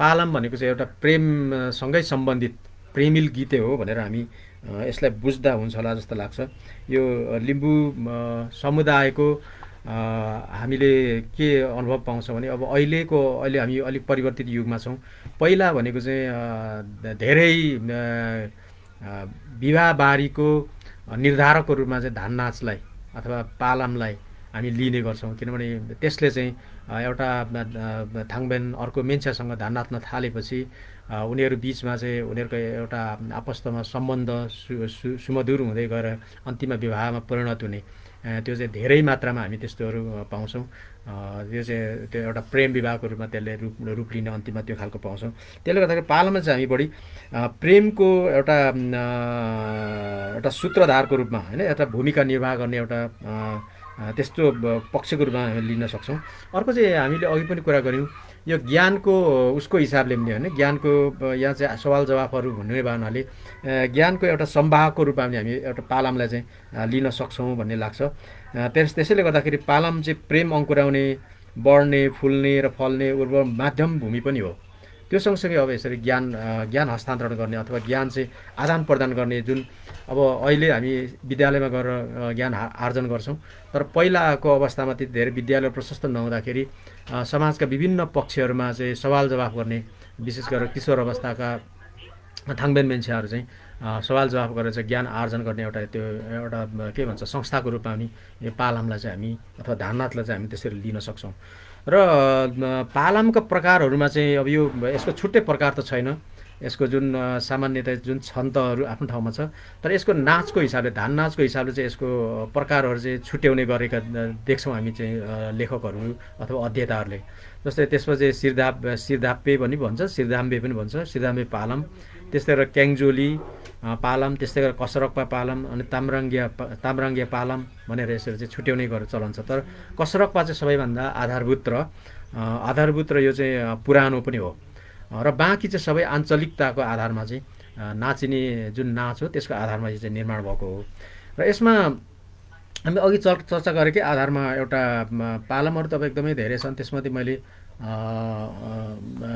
पालम भनेको चाहिँ एउटा प्रेमसँगै सम्बन्धित प्रेमिल गीतै हो भनेर हामी यसलाई बुझ्दा हुन्छ होला जस्तो लाग्छ यो लिम्बू समुदायको हामीले के अनुभव पाउँछौँ भने अब अहिलेको अहिले हामी अलिक परिवर्तित युगमा छौँ पहिला भनेको चाहिँ धेरै विवाहबारीको निर्धारकको रूपमा चाहिँ धान नाचलाई अथवा पालमलाई हामी लिने गर्छौँ किनभने त्यसले चाहिँ एउटा थाङबेन अर्को मेन्सासँग धान नाच्न थालेपछि उनीहरू बिचमा चाहिँ उनीहरूको एउटा आपस्तमा सम्बन्ध सु सु सुमधुर हुँदै गएर अन्तिममा विवाहमा परिणत हुने त्यो चाहिँ धेरै मात्रामा हामी त्यस्तोहरू पाउँछौँ त्यो चाहिँ त्यो एउटा प्रेम विवाहको रूपमा त्यसले रूप रूप लिने अन्तिममा त्यो खालको पाउँछौँ त्यसले गर्दाखेरि पालामा चाहिँ हामी बढी प्रेमको एउटा एउटा सूत्रधारको रूपमा होइन एउटा भूमिका निर्वाह गर्ने एउटा त्यस्तो पक्षको रूपमा लिन सक्छौँ अर्को चाहिँ हामीले अघि पनि कुरा गऱ्यौँ यो ज्ञानको उसको हिसाबले पनि होइन ज्ञानको यहाँ चाहिँ सवाल जवाफहरू हुने भए हुनाले ज्ञानको एउटा सम्वाहको रूपमा पनि हामी एउटा पालामलाई चाहिँ लिन सक्छौँ भन्ने लाग्छ त्यस त्यसैले गर्दाखेरि पालाम चाहिँ प्रेम अङ्कुराउने बढ्ने फुल्ने र फल्ने उर्वर माध्यम भूमि पनि हो त्यो सँगसँगै अब यसरी ज्ञान ज्ञान हस्तान्तरण गर्ने अथवा ज्ञान चाहिँ आदान प्रदान गर्ने जुन अब अहिले हामी विद्यालयमा गएर ज्ञान आर्जन गर्छौँ तर पहिलाको अवस्थामा त्यति धेरै विद्यालय प्रशस्त नहुँदाखेरि समाजका विभिन्न पक्षहरूमा चाहिँ सवाल जवाफ गर्ने विशेष गरेर किशोर अवस्थाका थाङबेन मान्छेहरू चाहिँ सवाल जवाफ गरेर चाहिँ ज्ञान आर्जन गर्ने एउटा त्यो एउटा के भन्छ संस्थाको रूपमा हामी पालामलाई चाहिँ हामी अथवा धारनाथलाई चाहिँ हामी त्यसरी लिन सक्छौँ र पालामका प्रकारहरूमा चाहिँ अब यो यसको छुट्टै प्रकार त छैन यसको जुन सामान्यतया जुन छन्तहरू आफ्नो ठाउँमा छ तर यसको नाचको हिसाबले धान नाचको हिसाबले चाहिँ यसको प्रकारहरू चाहिँ छुट्याउने गरेका देख्छौँ हामी चाहिँ लेखकहरू अथवा अध्येताहरूले जस्तै त्यसमा चाहिँ सिर्दाप सिर्दाप्पे पनि भन्छ सिर्दाम्बे पनि भन्छ सिर्दाम्बे पालम त्यस्तै गरेर क्याङजोली पालम त्यस्तै गरेर कसरक्पा पालम अनि ताम्राङ्गिया ताम्राङ्गिया पालम भनेर यसरी चाहिँ छुट्याउने गरेर चलन छ तर कसरक्पा चाहिँ सबैभन्दा आधारभूत र आधारभूत र यो चाहिँ पुरानो पनि हो र बाँकी चाहिँ सबै आञ्चलिकताको आधारमा चाहिँ नाचिने जुन नाच हो त्यसको आधारमा यो चाहिँ निर्माण भएको हो र यसमा हामी अघि चर् चर्चा गरेकै आधारमा एउटा पालमहरू त अब एकदमै धेरै छन् त्यसमध्ये मैले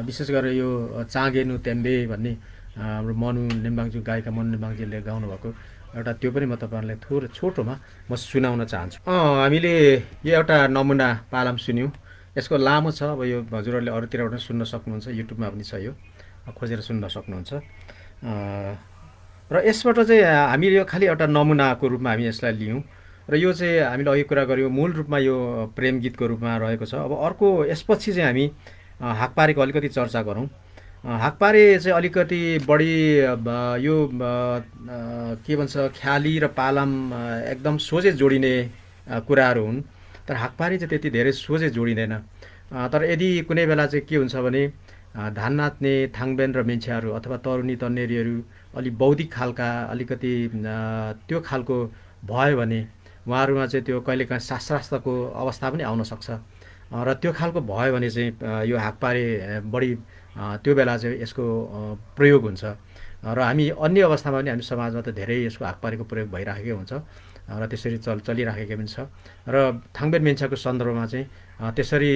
विशेष गरेर यो चाँगेनु तेम्बे भन्ने हाम्रो मनु लिम्बाङज्यू गायिका मनु लिम्बाङजीले गाउनुभएको एउटा त्यो पनि म तपाईँहरूलाई थोरै छोटोमा म सुनाउन चाहन्छु हामीले यो एउटा नमुना पालाम सुन्यौँ यसको लामो छ अब यो हजुरहरूले अरूतिरबाट सुन्न सक्नुहुन्छ युट्युबमा पनि छ यो खोजेर सुन्न सक्नुहुन्छ र यसबाट चाहिँ हामीले यो खालि एउटा नमुनाको रूपमा हामी यसलाई लियौँ र यो चाहिँ हामीले अघि कुरा गऱ्यौँ मूल रूपमा यो प्रेम गीतको रूपमा रहेको छ अब अर्को यसपछि चाहिँ हामी हाकपारेको अलिकति चर्चा गरौँ हाकपारे चाहिँ अलिकति बढी यो के भन्छ ख्याली र पालम एकदम सोझे जोडिने कुराहरू हुन् तर हाकपारे चाहिँ त्यति धेरै सोझै जोडिँदैन तर यदि कुनै बेला चाहिँ के हुन्छ भने धान नाच्ने थाङबेन र मेन्छ्याहरू अथवा तरुनी तन्नेरीहरू अलिक बौद्धिक खालका अलिकति त्यो खालको भयो भने उहाँहरूमा चाहिँ त्यो कहिलेकाहीँ शास्त्रास्त्रको अवस्था पनि आउनसक्छ र त्यो खालको भयो भने चाहिँ यो हाकपारे बढी त्यो बेला चाहिँ यसको प्रयोग हुन्छ र हामी अन्य अवस्थामा पनि हामी समाजमा त धेरै यसको हाकपारीको प्रयोग भइराखेकै हुन्छ र त्यसरी चल चलिराखेकै पनि छ र थाङबेन मेन्साको सन्दर्भमा चाहिँ त्यसरी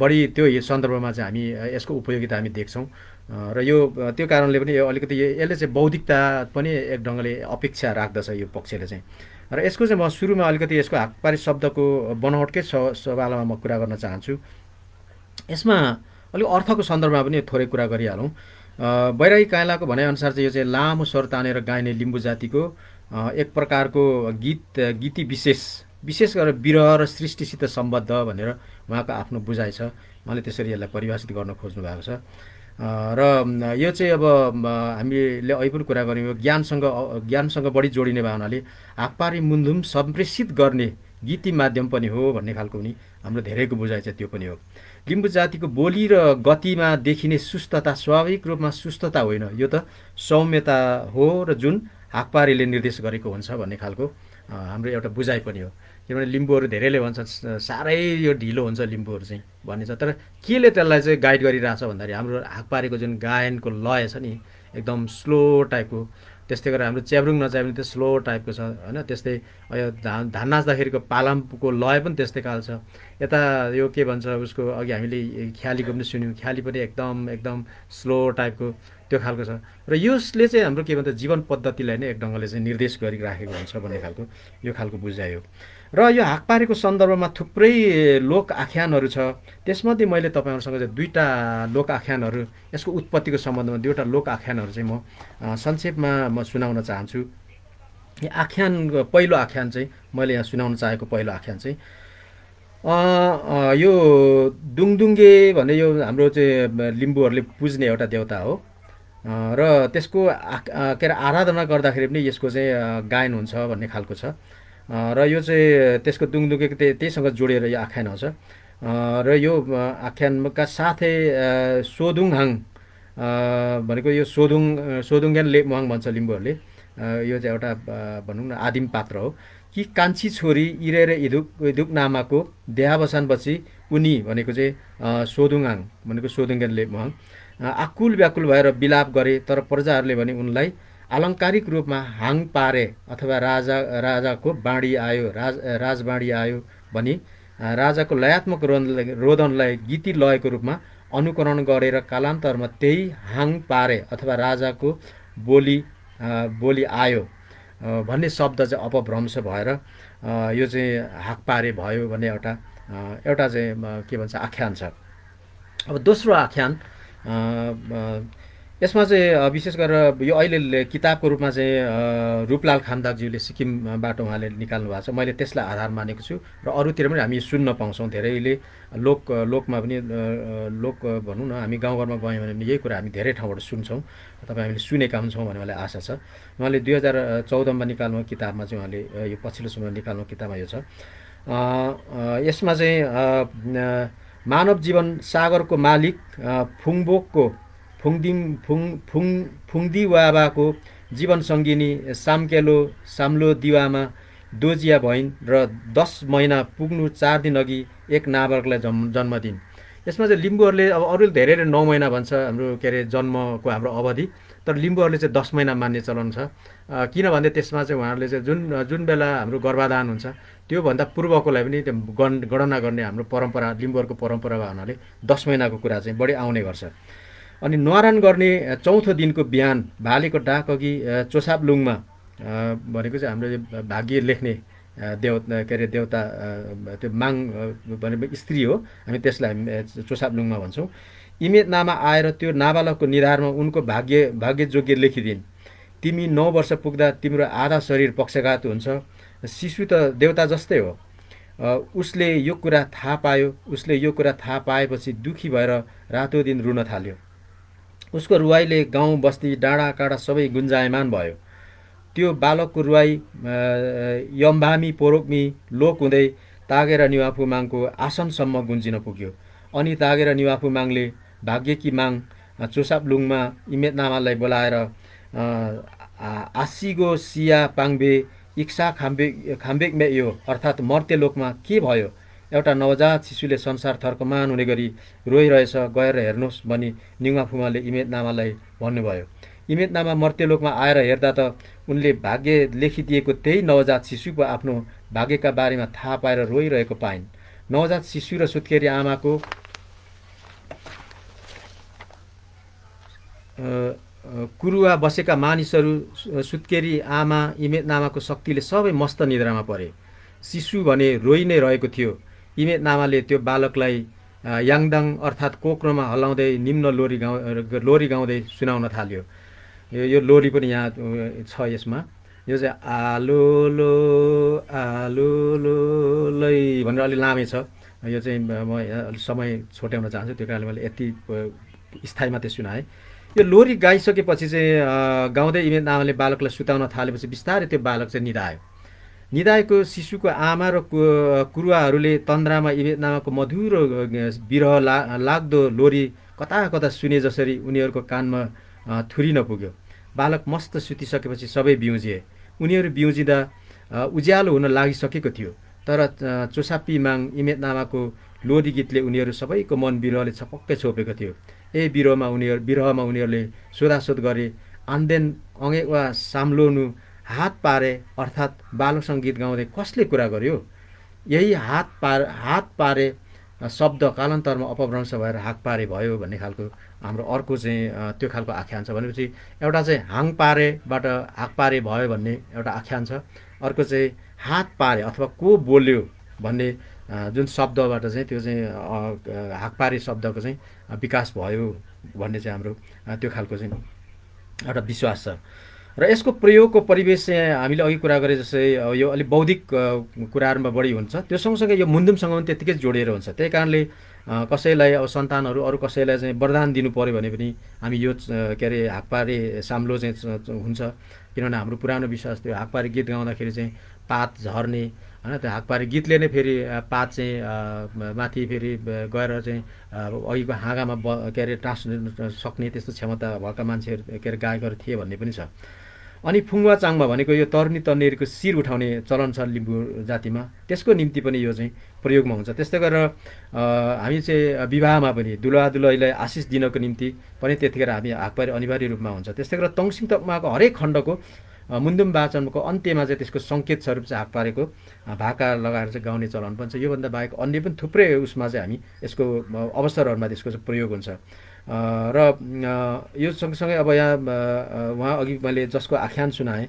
बढी त्यो सन्दर्भमा चाहिँ हामी यसको उपयोगिता हामी देख्छौँ र यो त्यो कारणले पनि यो अलिकति यसले चाहिँ बौद्धिकता पनि एक ढङ्गले अपेक्षा राख्दछ यो पक्षले चाहिँ र यसको चाहिँ म सुरुमा अलिकति यसको हाकपारी शब्दको बनावटकै सवालमा म कुरा गर्न चाहन्छु यसमा अलिक अर्थको सन्दर्भमा पनि थोरै कुरा गरिहालौँ बैरागी काइलाको भनाइअनुसार चाहिँ यो चाहिँ लामो स्वर तानेर गाइने लिम्बू जातिको एक प्रकारको गीत गीति विशेष विशेष गरेर विरह र सृष्टिसित सम्बद्ध भनेर उहाँको आफ्नो बुझाइ छ उहाँले त्यसरी यसलाई परिभाषित गर्न खोज्नु भएको छ र यो चाहिँ अब हामीले अहिले पनि कुरा गऱ्यौँ यो ज्ञानसँग ज्ञानसँग बढी जोडिने भावनाले आपारी मुन्धुम सम्प्रेषित गर्ने गीति माध्यम पनि हो भन्ने खालको पनि हाम्रो धेरैको बुझाइ छ त्यो पनि हो लिम्बू जातिको बोली र गतिमा देखिने सुस्तता स्वाभाविक रूपमा सुस्तता होइन यो त सौम्यता हो र जुन हाकपारीले निर्देश गरेको हुन्छ भन्ने खालको हाम्रो एउटा बुझाइ पनि हो किनभने लिम्बूहरू धेरैले भन्छन् साह्रै यो ढिलो हुन्छ लिम्बूहरू चाहिँ छ तर केले त्यसलाई चाहिँ गाइड गरिरहेछ भन्दाखेरि हाम्रो हाकपारीको जुन गायनको लय छ नि एकदम स्लो टाइपको त्यस्तै गरेर हाम्रो च्याब्रुङ नचाह्यो पनि त्यो स्लो टाइपको छ होइन त्यस्तै यो धान धान नाच्दाखेरिको पालामको लय पनि त्यस्तै खाल छ यता यो के भन्छ उसको अघि हामीले ख्यालीको पनि सुन्यौँ ख्याली पनि एकदम एकदम स्लो टाइपको त्यो खालको छ र यसले चाहिँ हाम्रो के भन्छ जीवन पद्धतिलाई नै एक ढङ्गले चाहिँ निर्देश गरिराखेको हुन्छ भन्ने खालको यो खालको बुझाइ हो र यो हाकपारेको सन्दर्भमा थुप्रै लोक आख्यानहरू छ त्यसमध्ये मैले तपाईँहरूसँग चाहिँ दुईवटा लोक आख्यानहरू यसको उत्पत्तिको सम्बन्धमा दुईवटा लोक आख्यानहरू चाहिँ म संक्षेपमा म सुनाउन चाहन्छु यो आख्यान पहिलो आख्यान चाहिँ मैले यहाँ सुनाउन चाहेको पहिलो आख्यान चाहिँ यो दुङदुङ्गे भन्ने यो हाम्रो चाहिँ लिम्बूहरूले पुज्ने एउटा देवता हो र त्यसको के अरे आराधना गर्दाखेरि पनि यसको चाहिँ गायन हुन्छ भन्ने खालको छ र यो चाहिँ त्यसको दुङदुङ्गे त्यही त्यहीसँग जोडेर यो आख्यान आउँछ र यो आख्यानका साथै सोदुङहाङ भनेको यो सोदुङ सोदुङ्ग्यान लेपमहाङ भन्छ लिम्बूहरूले यो चाहिँ एउटा भनौँ न आदिम पात्र हो कि कान्छी छोरी इरेर इदुक इदुक नामाको देहावसानपछि उनी भनेको चाहिँ सोदुङहाङ भनेको सोदुङ्ग्यान लेपमहाङ आकुल व्याकुल भएर बिलाप गरे तर प्रजाहरूले भने उनलाई आलङ्कारिक रूपमा हाङ पारे अथवा राजा राजाको बाँडी आयो राज राजबाँडी आयो भनी राजाको लयात्मक रोद रोदनलाई गीति लयको रूपमा अनुकरण गरेर कालान्तरमा त्यही हाङ पारे अथवा राजाको बोली बोली आयो भन्ने शब्द चाहिँ अपभ्रंश भएर यो चाहिँ हाक पारे भयो भन्ने एउटा एउटा चाहिँ के भन्छ आख्यान छ अब दोस्रो आख्यान यसमा चाहिँ विशेष गरेर यो अहिले किताबको रूपमा चाहिँ रूपलाल खामदाकज्यूले सिक्किमबाट उहाँले निकाल्नु भएको छ मैले त्यसलाई आधार मानेको छु र अरूतिर पनि हामी सुन्न पाउँछौँ धेरैले लोक लोकमा पनि लोक भनौँ न हामी गाउँघरमा गयौँ भने पनि यही कुरा हामी धेरै ठाउँबाट सुन्छौँ तपाईँ हामीले सुनेका हुन्छौँ भन्ने मलाई आशा छ उहाँले दुई हजार चौधमा निकाल्नु किताबमा चाहिँ उहाँले यो पछिल्लो समय निकाल्नु किताबमा यो छ यसमा चाहिँ मानव जीवन सागरको मालिक फुङबोकको फुङदिङ फुङ फुङ फुङदिवाबाको जीवनसङ्गिनी साम्केलो साम्लो दिवामा दोजिया भइन् र दस महिना पुग्नु चार दिन अघि एक नाबालकलाई जन्म जन्म यसमा चाहिँ लिम्बूहरूले अब अरूले नै नौ महिना भन्छ हाम्रो के अरे जन्मको हाम्रो अवधि तर लिम्बूहरूले चाहिँ दस महिना मान्ने चलन छ किनभने त्यसमा चाहिँ उहाँहरूले चाहिँ जुन जुन बेला हाम्रो गर्भाधान हुन्छ त्योभन्दा पूर्वकोलाई पनि गण गणना गर्ने हाम्रो परम्परा लिम्बूहरूको परम्परा हुनाले दस महिनाको कुरा चाहिँ बढी आउने गर्छ अनि न्वारान गर्ने चौथो दिनको बिहान भालेको डाक अघि चोसापलुङमा भनेको चाहिँ हाम्रो भाग्य लेख्ने देव के अरे देवता त्यो माङ भने स्त्री हो हामी त्यसलाई हामी चोसापलुङमा भन्छौँ इमेदनामा आएर त्यो नाबालकको निधारमा उनको भाग्य भाग्य जोग्य लेखिदिन् तिमी नौ वर्ष पुग्दा तिम्रो आधा शरीर पक्षघात हुन्छ शिशु त देवता जस्तै हो उसले यो कुरा थाहा पायो उसले यो कुरा थाहा पाएपछि दुखी भएर रातो दिन रुन थाल्यो उसको रुवाईले गाउँ बस्ती डाँडाकाँडा सबै गुन्जायमान भयो त्यो बालकको रुवाई यम्बामी पोरोक्मी लोक हुँदै तागेर निवाफु आसनसम्म गुन्जिन पुग्यो अनि तागेर निवाफु माङले भाग्यकी माङ चोसापलुङमा इमेतनामालाई बोलाएर आसिगो सिया पाङ्बे इक्सा खाम्बे खाम्बेक यो अर्थात् मर्त्यलोकमा लोकमा के भयो एउटा नवजात शिशुले संसार थर्कमान हुने गरी रोइरहेछ गएर हेर्नुहोस् भनी निङमा फुमाले नामालाई भन्नुभयो इमेदनामा मर्त्यलोकमा आएर हेर्दा त उनले भाग्य लेखिदिएको त्यही नवजात शिशुको आफ्नो भाग्यका बारेमा थाहा पाएर रोइरहेको पाइन् नवजात शिशु र सुत्केरी आमाको कुरुवा बसेका मानिसहरू सुत्केरी आमा इमेदनामाको शक्तिले सबै मस्त निद्रामा परे शिशु भने रोइ नै रहेको थियो नामाले त्यो बालकलाई याङदाङ अर्थात् कोक्रोमा हल्लाउँदै निम्न लोरी गाउँ लोरी गाउँदै सुनाउन थाल्यो यो यो लोरी पनि यहाँ छ यसमा यो चाहिँ आलो लो आलो लो लै भनेर अलि लामै छ यो चाहिँ म समय छोट्याउन चाहन्छु त्यो कारणले मैले यति स्थायी मात्रै सुनाएँ यो लोरी गाइसकेपछि चाहिँ गाउँदै इमेन्ट नामाले बालकलाई सुताउन थालेपछि बिस्तारै त्यो बालक चाहिँ निधायो निदायको शिशुको आमा र कुरुवाहरूले तन्द्रामा इवेदनामाको मधुरो विरह ला लाग्दो लोरी कता कता सुने जसरी उनीहरूको कानमा थुरिन पुग्यो बालक मस्त सुतिसकेपछि सबै बिउजिए उनीहरू बिउजिँदा उज्यालो हुन लागिसकेको थियो तर चोसापी माङ इमेदनामाको लोरी गीतले उनीहरू सबैको मन बिरुवाले छपक्कै छोपेको थियो ए बिरुवामा उनीहरू बिरुवामा उनीहरूले सोधासोध गरे आन्देन अङ्गे वा साम्लोनु हात पारे अर्थात् बालु सङ्गीत गाउँदै कसले कुरा गर्यो यही हात पार हात पारे शब्द कालान्तरमा अपभ्रंश भएर हाक पारे भयो भन्ने खालको हाम्रो अर्को चाहिँ त्यो खालको आख्यान छ भनेपछि एउटा चाहिँ हाङ पारेबाट हाक पारे भयो भन्ने एउटा आख्यान छ अर्को चाहिँ हात पारे अथवा को बोल्यो भन्ने जुन शब्दबाट चाहिँ त्यो चाहिँ हाक पारे शब्दको चाहिँ विकास भयो भन्ने चाहिँ हाम्रो त्यो खालको चाहिँ एउटा विश्वास छ र यसको प्रयोगको परिवेश चाहिँ हामीले अघि कुरा गरे जस्तै यो अलिक बौद्धिक कुराहरूमा बढी हुन्छ त्यो सँगसँगै यो मुन्दुमसँग पनि त्यत्तिकै जोडिएर हुन्छ त्यही कारणले कसैलाई अब सन्तानहरू अरू कसैलाई चाहिँ वरदान दिनु पऱ्यो भने पनि हामी यो के अरे हाकपारे साम्लो चाहिँ हुन्छ किनभने हाम्रो पुरानो विश्वास त्यो हाकपारे गीत गाउँदाखेरि चाहिँ पात झर्ने होइन त्यो हाकपारे गीतले नै फेरि पात चाहिँ माथि फेरि गएर चाहिँ अघिको हाँगामा ब के अरे सक्ने त्यस्तो क्षमता भएका मान्छेहरू के अरे गायकहरू थिए भन्ने पनि छ अनि फुङ्वा चाङमा भनेको यो तर्नी तन्नेरीको शिर उठाउने चलन छ लिम्बू जातिमा त्यसको निम्ति पनि यो चाहिँ प्रयोगमा हुन्छ त्यस्तै गरेर हामी चाहिँ विवाहमा पनि दुलहा दुलहीलाई आशिष दिनको निम्ति पनि त्यतिखेर हामी हाकपारी अनिवार्य रूपमा हुन्छ त्यस्तै गरेर तङसिङ तकमाको हरेक खण्डको मुन्दुम वाचनको अन्त्यमा चाहिँ त्यसको सङ्केत स्वरूप चाहिँ हाक पारेको भाका लगाएर चाहिँ गाउने चलन पनि छ योभन्दा बाहेक अन्य पनि थुप्रै उसमा चाहिँ हामी यसको अवसरहरूमा त्यसको चाहिँ प्रयोग हुन्छ र यो सँगसँगै अब यहाँ उहाँ अघि मैले जसको आख्यान सुनाएँ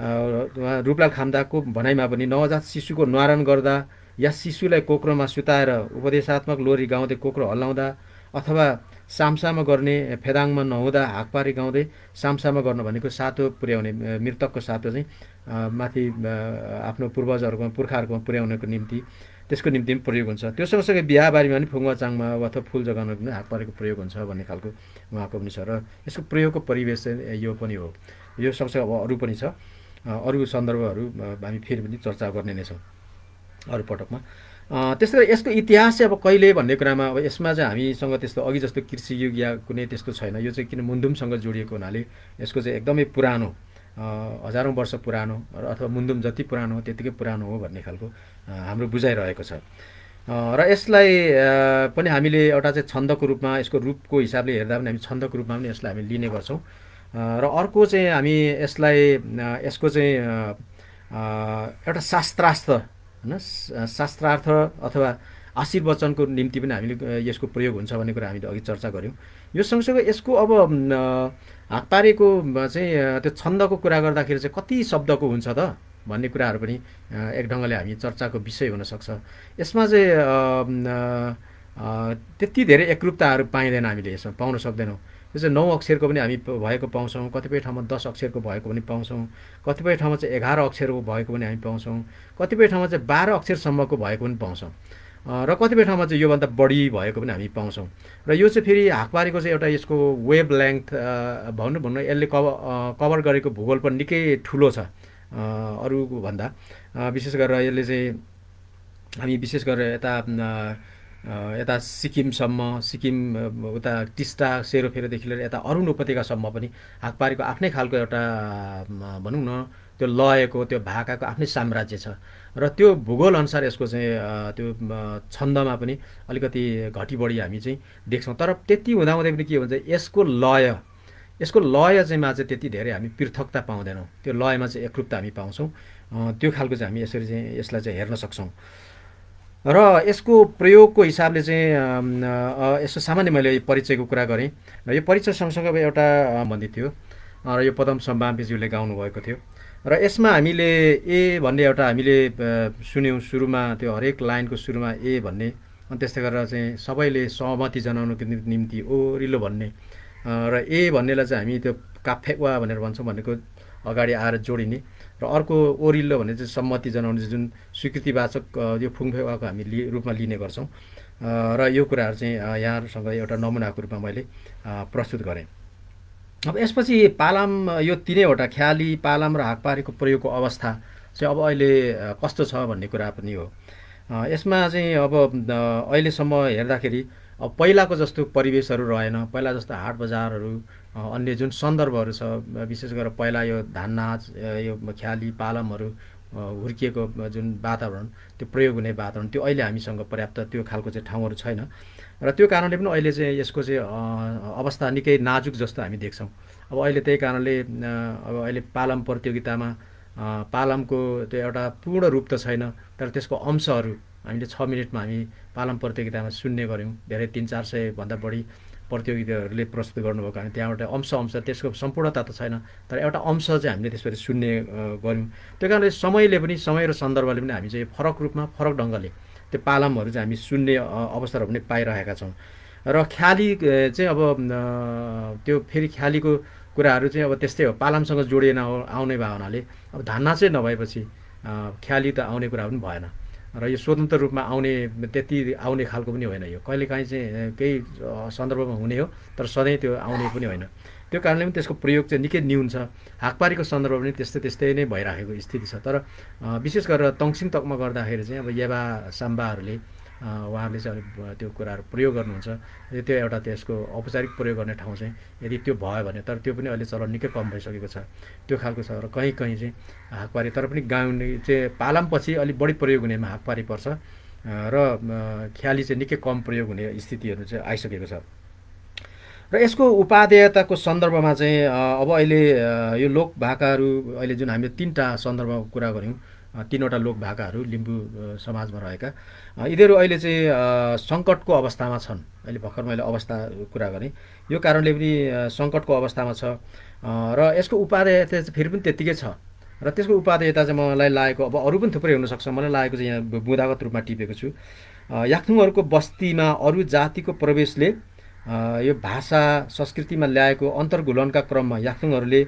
उहाँ रूपलाल खाम्दाको भनाइमा पनि नवजात शिशुको निवारण गर्दा या शिशुलाई कोक्रोमा सुताएर उपदेशात्मक लोरी गाउँदै कोक्रो हल्लाउँदा अथवा सामसामा गर्ने फेदाङमा नहुँदा हाकपारी गाउँदै सामसामा गर्नु भनेको सातो पुर्याउने मृतकको सातो चाहिँ माथि आफ्नो पूर्वजहरूकोमा पुर्खाहरूकोमा पुर्याउनको निम्ति त्यसको निम्ति पनि प्रयोग हुन्छ त्यो सँगसँगै बिहाबारीमा पनि फुङ्वा चाङमा अथवा फुल जगाउन पनि हात पारेको प्रयोग हुन्छ भन्ने खालको उहाँको पनि छ र यसको प्रयोगको परिवेश चाहिँ यो पनि हो यो सँगसँगै अब अरू पनि छ अरू सन्दर्भहरू हामी फेरि पनि चर्चा गर्ने नै छौँ अरू पटकमा त्यसै यसको इतिहास चाहिँ अब कहिले भन्ने कुरामा अब यसमा चाहिँ हामीसँग त्यस्तो अघि जस्तो कृषि युग या कुनै त्यस्तो छैन यो चाहिँ किन मुन्दुमसँग जोडिएको हुनाले यसको चाहिँ एकदमै पुरानो हजारौँ वर्ष पुरानो र अथवा मुन्दुम जति पुरानो हो त्यत्तिकै पुरानो हो भन्ने खालको हाम्रो बुझाइरहेको छ र यसलाई पनि हामीले एउटा चाहिँ छन्दको रूपमा यसको रूपको हिसाबले हेर्दा पनि हामी छन्दको रूपमा पनि यसलाई हामी लिने गर्छौँ र अर्को चाहिँ हामी यसलाई यसको चाहिँ एउटा शास्त्रार्थ होइन शास्त्रार्थ अथवा आशीर्वचनको निम्ति पनि हामीले यसको प्रयोग हुन्छ भन्ने कुरा हामीले अघि चर्चा गऱ्यौँ यो सँगसँगै यसको अब हात पारेको चाहिँ त्यो छन्दको कुरा गर्दाखेरि चाहिँ कति शब्दको हुन्छ त भन्ने कुराहरू पनि एक ढङ्गले हामी चर्चाको विषय हुनसक्छ यसमा चाहिँ त्यति धेरै एकरूपताहरू पाइँदैन हामीले यसमा पाउन सक्दैनौँ त्यो चाहिँ नौ अक्षरको पनि हामी भएको पाउँछौँ कतिपय ठाउँमा दस अक्षरको भएको पनि पाउँछौँ कतिपय ठाउँमा चाहिँ एघार अक्षरको भएको पनि हामी पाउँछौँ कतिपय ठाउँमा चाहिँ बाह्र अक्षरसम्मको भएको पनि पाउँछौँ र कतिपय ठाउँमा चाहिँ योभन्दा बढी भएको पनि हामी पाउँछौँ र यो चाहिँ फेरि हाकपारीको चाहिँ एउटा यसको वेभ लेन्थ भन्नु भनौँ यसले कभ कभर गरेको भूगोल पनि निकै ठुलो छ अरूको भन्दा विशेष गरेर यसले चाहिँ हामी विशेष गरेर यता यता सिक्किमसम्म सिक्किम उता टिस्टा सेरोफेरोदेखि लिएर यता अरुण उपत्यकासम्म पनि हाकपारीको आफ्नै खालको एउटा भनौँ न त्यो लयको त्यो भाकाको आफ्नै साम्राज्य छ र त्यो भूगोलअनुसार यसको चाहिँ त्यो छन्दमा पनि अलिकति घटी बढी हामी चाहिँ देख्छौँ तर त्यति हुँदाहुँदै पनि के भन्छ यसको लय यसको लय चाहिँमा चाहिँ त्यति धेरै हामी पृथकता पाउँदैनौँ त्यो लयमा चाहिँ एकरूपता हामी पाउँछौँ त्यो खालको चाहिँ हामी यसरी चाहिँ यसलाई चाहिँ हेर्न सक्छौँ र यसको प्रयोगको हिसाबले चाहिँ यसो सामान्य मैले परिचयको कुरा गरेँ र यो परिचय सँगसँगै एउटा भन्दै थियो र यो पदम सम्बाम्पीज्यूले गाउनुभएको थियो र यसमा हामीले ए भन्ने एउटा हामीले सुन्यौँ सुरुमा त्यो हरेक लाइनको सुरुमा ए भन्ने अनि त्यस्तै गरेर चाहिँ सबैले सहमति जनाउनुको निम्ति ओरिलो भन्ने र ए भन्नेलाई चाहिँ हामी त्यो काफेवा भनेर भन्छौँ भनेको अगाडि आएर जोडिने र अर्को ओरिलो भने चाहिँ सम्मति जनाउने जुन स्वीकृतिवाचक यो फुङफेवाको हामी लि रूपमा लिने गर्छौँ र यो कुराहरू चाहिँ यहाँहरूसँग एउटा नमुनाको रूपमा मैले प्रस्तुत गरेँ अब यसपछि पालाम यो तिनैवटा ख्याली पालाम र हाकपारीको प्रयोगको अवस्था चाहिँ अब अहिले कस्तो छ भन्ने कुरा पनि हो यसमा चाहिँ अब अहिलेसम्म हेर्दाखेरि अब पहिलाको जस्तो परिवेशहरू रहेन पहिला जस्तो हाट बजारहरू अन्य जुन सन्दर्भहरू छ विशेष गरेर पहिला यो धान नाच यो ख्याली पालमहरू हुर्किएको जुन वातावरण त्यो प्रयोग हुने वातावरण त्यो अहिले हामीसँग पर्याप्त त्यो खालको चाहिँ ठाउँहरू छैन र त्यो कारणले पनि अहिले चाहिँ यसको चाहिँ अवस्था निकै नाजुक जस्तो हामी देख्छौँ अब अहिले त्यही कारणले अब अहिले पालम प्रतियोगितामा पालमको त्यो एउटा पूर्ण रूप त छैन तर त्यसको अंशहरू हामीले छ मिनटमा हामी पालम प्रतियोगितामा सुन्ने गऱ्यौँ धेरै तिन चार सयभन्दा बढी प्रतियोगिताहरूले प्रस्तुत गर्नुभएको हामी त्यहाँबाट अंश अंश त्यसको सम्पूर्णता त छैन तर एउटा अंश चाहिँ हामीले त्यसबाट सुन्ने गऱ्यौँ त्यो कारणले समयले पनि समय र सन्दर्भले पनि हामी चाहिँ फरक रूपमा फरक ढङ्गले त्यो पालमहरू चाहिँ हामी सुन्ने अवसरहरू पनि पाइरहेका छौँ र ख्याली चाहिँ अब त्यो फेरि ख्यालीको कुराहरू चाहिँ अब त्यस्तै हो पालमसँग जोडिएन आउने भावनाले अब धान्ना चाहिँ नभएपछि ख्याली त आउने कुरा पनि भएन र यो स्वतन्त्र रूपमा आउने त्यति आउने खालको पनि होइन यो कहिलेकाहीँ चाहिँ केही सन्दर्भमा हुने हो तर सधैँ त्यो आउने पनि होइन त्यो कारणले पनि त्यसको प्रयोग चाहिँ निकै न्यून छ हाकपारीको सन्दर्भ पनि त्यस्तै त्यस्तै नै भइराखेको स्थिति छ तर विशेष गरेर तङसिङ तकमा गर्दाखेरि चाहिँ अब याबा साम्बाहरूले उहाँहरूले चाहिँ अलिक त्यो कुराहरू प्रयोग गर्नुहुन्छ त्यो एउटा त्यसको औपचारिक प्रयोग गर्ने ठाउँ चाहिँ यदि त्यो भयो भने तर त्यो पनि अहिले चलन निकै कम भइसकेको छ त्यो खालको छ र कहीँ कहीँ चाहिँ हाकपारी तर पनि गाउँ चाहिँ पालामपछि अलिक बढी प्रयोग हुनेमा हाकपारी पर्छ र ख्याली चाहिँ निकै कम प्रयोग हुने स्थितिहरू चाहिँ आइसकेको छ र यसको उपादेयताको सन्दर्भमा चाहिँ अब अहिले यो लोक भाकाहरू अहिले जुन हामीले तिनवटा सन्दर्भमा कुरा गऱ्यौँ तिनवटा लोक भाकाहरू लिम्बू समाजमा रहेका यिनीहरू अहिले चाहिँ सङ्कटको अवस्थामा छन् अहिले भर्खर मैले अवस्था कुरा गरेँ यो कारणले पनि सङ्कटको अवस्थामा छ र यसको उपादेयता फेरि पनि त्यत्तिकै छ र त्यसको उपादेयता चाहिँ मलाई लागेको अब अरू पनि थुप्रै हुनसक्छ मलाई लागेको चाहिँ यहाँ बुदागत रूपमा टिपेको छु याक्थुङहरूको बस्तीमा अरू जातिको प्रवेशले यो भाषा संस्कृतिमा ल्याएको अन्तर्घुलनका क्रममा याक्थुङहरूले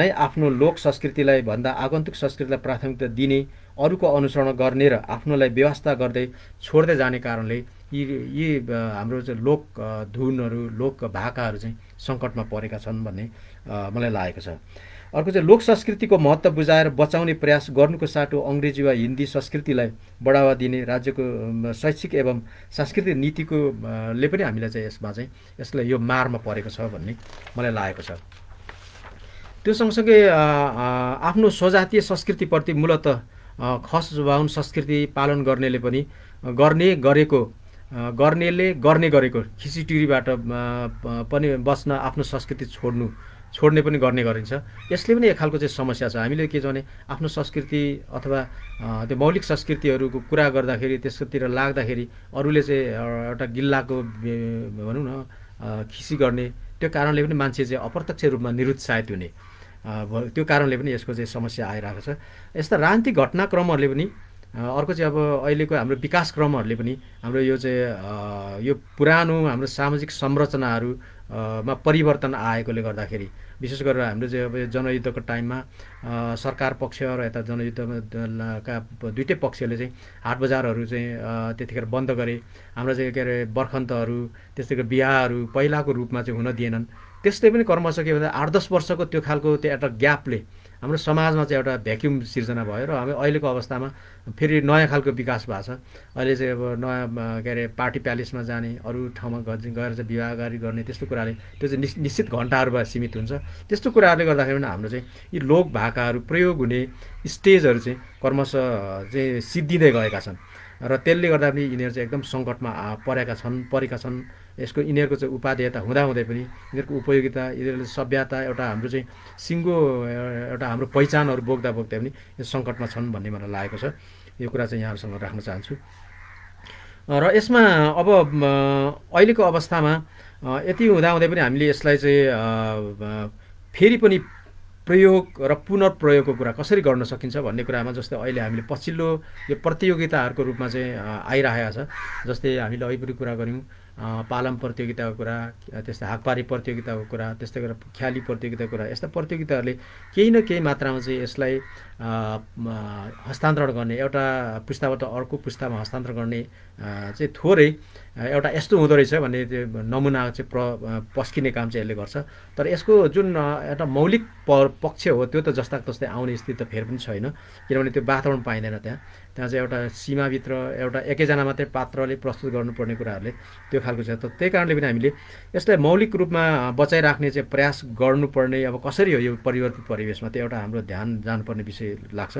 नै आफ्नो लोक संस्कृतिलाई भन्दा आगन्तुक संस्कृतिलाई प्राथमिकता दिने अरूको अनुसरण गर्ने र आफ्नोलाई व्यवस्था गर्दै छोड्दै जाने कारणले यी यी हाम्रो चाहिँ लोक धुनहरू लोक भाकाहरू चाहिँ सङ्कटमा परेका छन् भन्ने मलाई लागेको छ अर्को चाहिँ लोक संस्कृतिको महत्त्व बुझाएर बचाउने प्रयास गर्नुको साटो अङ्ग्रेजी वा हिन्दी संस्कृतिलाई बढावा दिने राज्यको शैक्षिक एवं सांस्कृतिक नीतिको ले पनि हामीलाई चाहिँ यसमा चाहिँ यसलाई यो मारमा परेको छ भन्ने मलाई लागेको छ त्यो सँगसँगै आफ्नो स्वजातीय संस्कृतिप्रति मूलत खस बाहुन संस्कृति पालन गर्नेले पनि गर्ने गरेको गर्नेले गर्ने गरेको खिचिटिरीबाट पनि बस्न आफ्नो संस्कृति छोड्नु छोड्ने पनि गर्ने गरिन्छ यसले पनि एक खालको चाहिँ समस्या छ हामीले के छ भने आफ्नो संस्कृति अथवा त्यो मौलिक संस्कृतिहरूको कुरा गर्दाखेरि त्यसकोतिर लाग्दाखेरि अरूले चाहिँ एउटा गिल्लाको भनौँ न खिसी गर्ने त्यो कारणले पनि मान्छे चाहिँ अप्रत्यक्ष रूपमा निरुत्साहित हुने त्यो कारणले पनि यसको चाहिँ समस्या आइरहेको छ यस्ता राजनीतिक घटनाक्रमहरूले पनि अर्को चाहिँ अब अहिलेको हाम्रो विकासक्रमहरूले पनि हाम्रो यो चाहिँ यो पुरानो हाम्रो सामाजिक संरचनाहरू मा परिवर्तन आएकोले गर्दाखेरि विशेष गरेर हाम्रो चाहिँ अब यो जनयुद्धको टाइममा सरकार पक्ष र यता जनयुद्धका दुइटै पक्षले चाहिँ हाट बजारहरू चाहिँ त्यतिखेर बन्द गरे हाम्रो चाहिँ के अरे बर्खन्तहरू त्यस्तै गरी बिहाहरू पहिलाको रूपमा चाहिँ हुन दिएनन् त्यस्तै पनि कर्मसक्यो भन्दा आठ दस वर्षको त्यो खालको त्यो एउटा ग्यापले हाम्रो समाजमा चाहिँ एउटा भ्याक्युम सिर्जना भयो र हामी अहिलेको अवस्थामा फेरि नयाँ खालको विकास भएको छ अहिले चाहिँ अब नयाँ के अरे पार्टी प्यालेसमा जाने अरू ठाउँमा गएर चाहिँ विवाह गरी गर्ने त्यस्तो कुराले त्यो चाहिँ निश् निश्चित घन्टाहरू भए सीमित हुन्छ त्यस्तो कुराहरूले गर्दाखेरि पनि हाम्रो चाहिँ यी लोक भाकाहरू प्रयोग हुने स्टेजहरू चाहिँ कर्मश चाहिँ सिद्धिँदै गएका छन् र त्यसले गर्दा पनि यिनीहरू चाहिँ एकदम सङ्कटमा परेका छन् परेका छन् यसको यिनीहरूको चाहिँ उपाधेयता हुँदाहुँदै पनि यिनीहरूको उपयोगिता यिनीहरूले सभ्यता एउटा हाम्रो चाहिँ सिङ्गो एउटा हाम्रो पहिचानहरू बोक्दा बोक्दै पनि यो सङ्कटमा छन् भन्ने मलाई लागेको छ यो कुरा चाहिँ यहाँहरूसँग राख्न चाहन्छु र यसमा अब अहिलेको अवस्थामा यति हुँदाहुँदै पनि हामीले यसलाई चाहिँ फेरि पनि प्रयोग र पुनर्प्रयोगको कुरा कसरी गर्न सकिन्छ भन्ने कुरामा जस्तै अहिले हामीले पछिल्लो यो प्रतियोगिताहरूको रूपमा चाहिँ आइरहेको छ जस्तै हामीले अहिले पनि कुरा गऱ्यौँ पालम प्रतियोगिताको कुरा त्यस्तै हाकपारी प्रतियोगिताको कुरा त्यस्तै गरेर ख्याली प्रतियोगिताको कुरा यस्ता प्रतियोगिताहरूले केही न केही मात्रामा चाहिँ यसलाई हस्तान्तरण गर्ने एउटा पुस्ताबाट अर्को पुस्तामा हस्तान्तरण गर्ने चाहिँ थोरै एउटा यस्तो हुँदो रहेछ भन्ने त्यो नमुना चाहिँ प्र पस्किने काम चाहिँ यसले गर्छ तर यसको जुन एउटा मौलिक प पक्ष हो त्यो त जस्ताको तस्तै आउने स्थिति त फेरि पनि छैन किनभने त्यो वातावरण पाइँदैन त्यहाँ त्यहाँ चाहिँ एउटा सीमाभित्र एउटा एकैजना मात्रै पात्रले प्रस्तुत गर्नुपर्ने कुराहरूले त्यो खालको छ त त्यही कारणले पनि हामीले यसलाई मौलिक रूपमा बचाइराख्ने चाहिँ प्रयास गर्नुपर्ने अब कसरी हो यो परिवर्तित परिवेशमा त्यो एउटा हाम्रो ध्यान जानुपर्ने विषय लाग्छ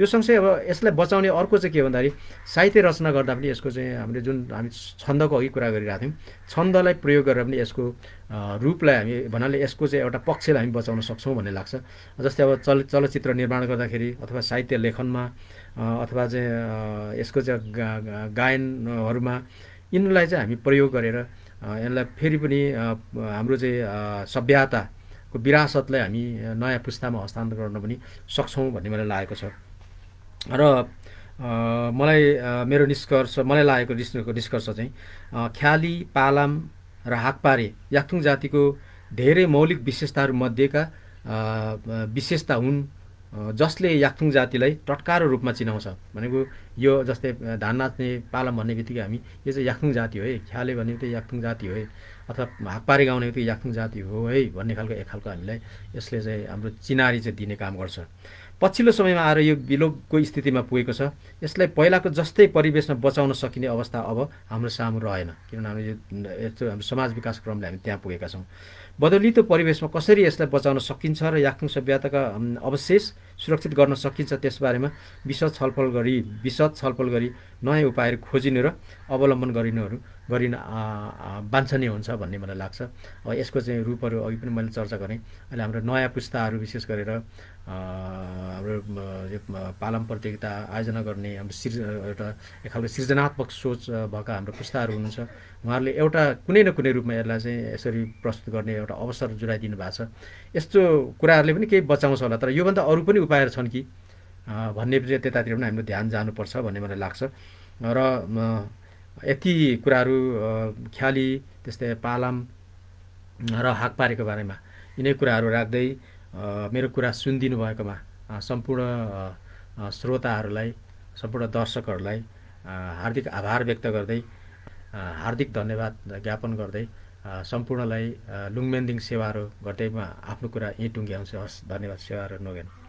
यो सँगसँगै अब यसलाई बचाउने अर्को चाहिँ के भन्दाखेरि साहित्य रचना गर्दा पनि यसको चाहिँ हामीले जुन हामी छन्दको अघि कुरा गरिरहेको थियौँ छन्दलाई प्रयोग गरेर पनि यसको रूपलाई हामी भन्नाले यसको चाहिँ एउटा पक्षलाई हामी बचाउन सक्छौँ भन्ने लाग्छ जस्तै अब चल चलचित्र निर्माण गर्दाखेरि अथवा साहित्य लेखनमा अथवा चाहिँ यसको चाहिँ गायनहरूमा यिनलाई चाहिँ हामी प्रयोग गरेर यसलाई फेरि पनि हाम्रो चाहिँ सभ्यताको विरासतलाई हामी नयाँ पुस्तामा हस्तान्तरण गर्न पनि सक्छौँ भन्ने मलाई लागेको छ र मलाई मेरो निष्कर्ष मलाई लागेको निष्कर्ष चाहिँ ख्याली पालाम र हाकपारे याक्थुङ जातिको धेरै मौलिक विशेषताहरूमध्येका विशेषता हुन् जसले याक्थुङ जातिलाई टटकारो रूपमा चिनाउँछ भनेको यो जस्तै धान नाच्ने पालम भन्ने बित्तिकै हामी यो चाहिँ याक्थुङ जाति हो है ख्याले भन्ने बित्तिकै याक्थुङ जाति हो है अथवा हाकपारी गाउने त याक्थुङ जाति हो है भन्ने खालको एक खालको हामीलाई यसले चाहिँ हाम्रो चिनारी चाहिँ दिने काम गर्छ पछिल्लो समयमा आएर यो विलोपको स्थितिमा पुगेको छ यसलाई पहिलाको जस्तै परिवेशमा बचाउन सकिने अवस्था अब हाम्रो सामु रहेन किनभने हामीले यो हाम्रो समाज विकास क्रमले हामी त्यहाँ पुगेका छौँ बदलिँदो परिवेशमा कसरी यसलाई बचाउन सकिन्छ र याक्थुङ सभ्यताका अवशेष सुरक्षित गर्न सकिन्छ त्यसबारेमा विशद छलफल गरी विशद छलफल गरी नयाँ उपायहरू खोजिने र अवलम्बन गरिनुहरू गरिन बान्छनीय हुन्छ भन्ने मलाई लाग्छ यसको चाहिँ रूपहरू अघि पनि मैले चर्चा गरेँ अहिले हाम्रो नयाँ पुस्ताहरू विशेष गरेर हाम्रो पालम प्रतियोगिता आयोजना गर्ने हाम्रो सिर्ज एउटा एक खालको सृजनात्मक सोच भएका हाम्रो पुस्ताहरू हुनुहुन्छ उहाँहरूले एउटा कुनै न कुनै रूपमा यसलाई चाहिँ यसरी प्रस्तुत गर्ने एउटा अवसर जुडाइदिनु भएको छ यस्तो कुराहरूले पनि केही बचाउँछ होला तर योभन्दा अरू पनि उपायहरू छन् कि भन्ने त्यतातिर पनि हामीले ध्यान जानुपर्छ भन्ने मलाई लाग्छ र यति कुराहरू ख्याली त्यस्तै पालम र हाकपारेको बारेमा यिनै कुराहरू राख्दै मेरो कुरा सुनिदिनु भएकोमा सम्पूर्ण श्रोताहरूलाई सम्पूर्ण दर्शकहरूलाई हार्दिक आभार व्यक्त गर्दै हार्दिक धन्यवाद ज्ञापन गर्दै सम्पूर्णलाई लुङमेन्दिङ सेवाहरू गर्दै आफ्नो कुरा यहीँ टुङ्ग्याउँछु हस् धन्यवाद सेवाहरू नोगेन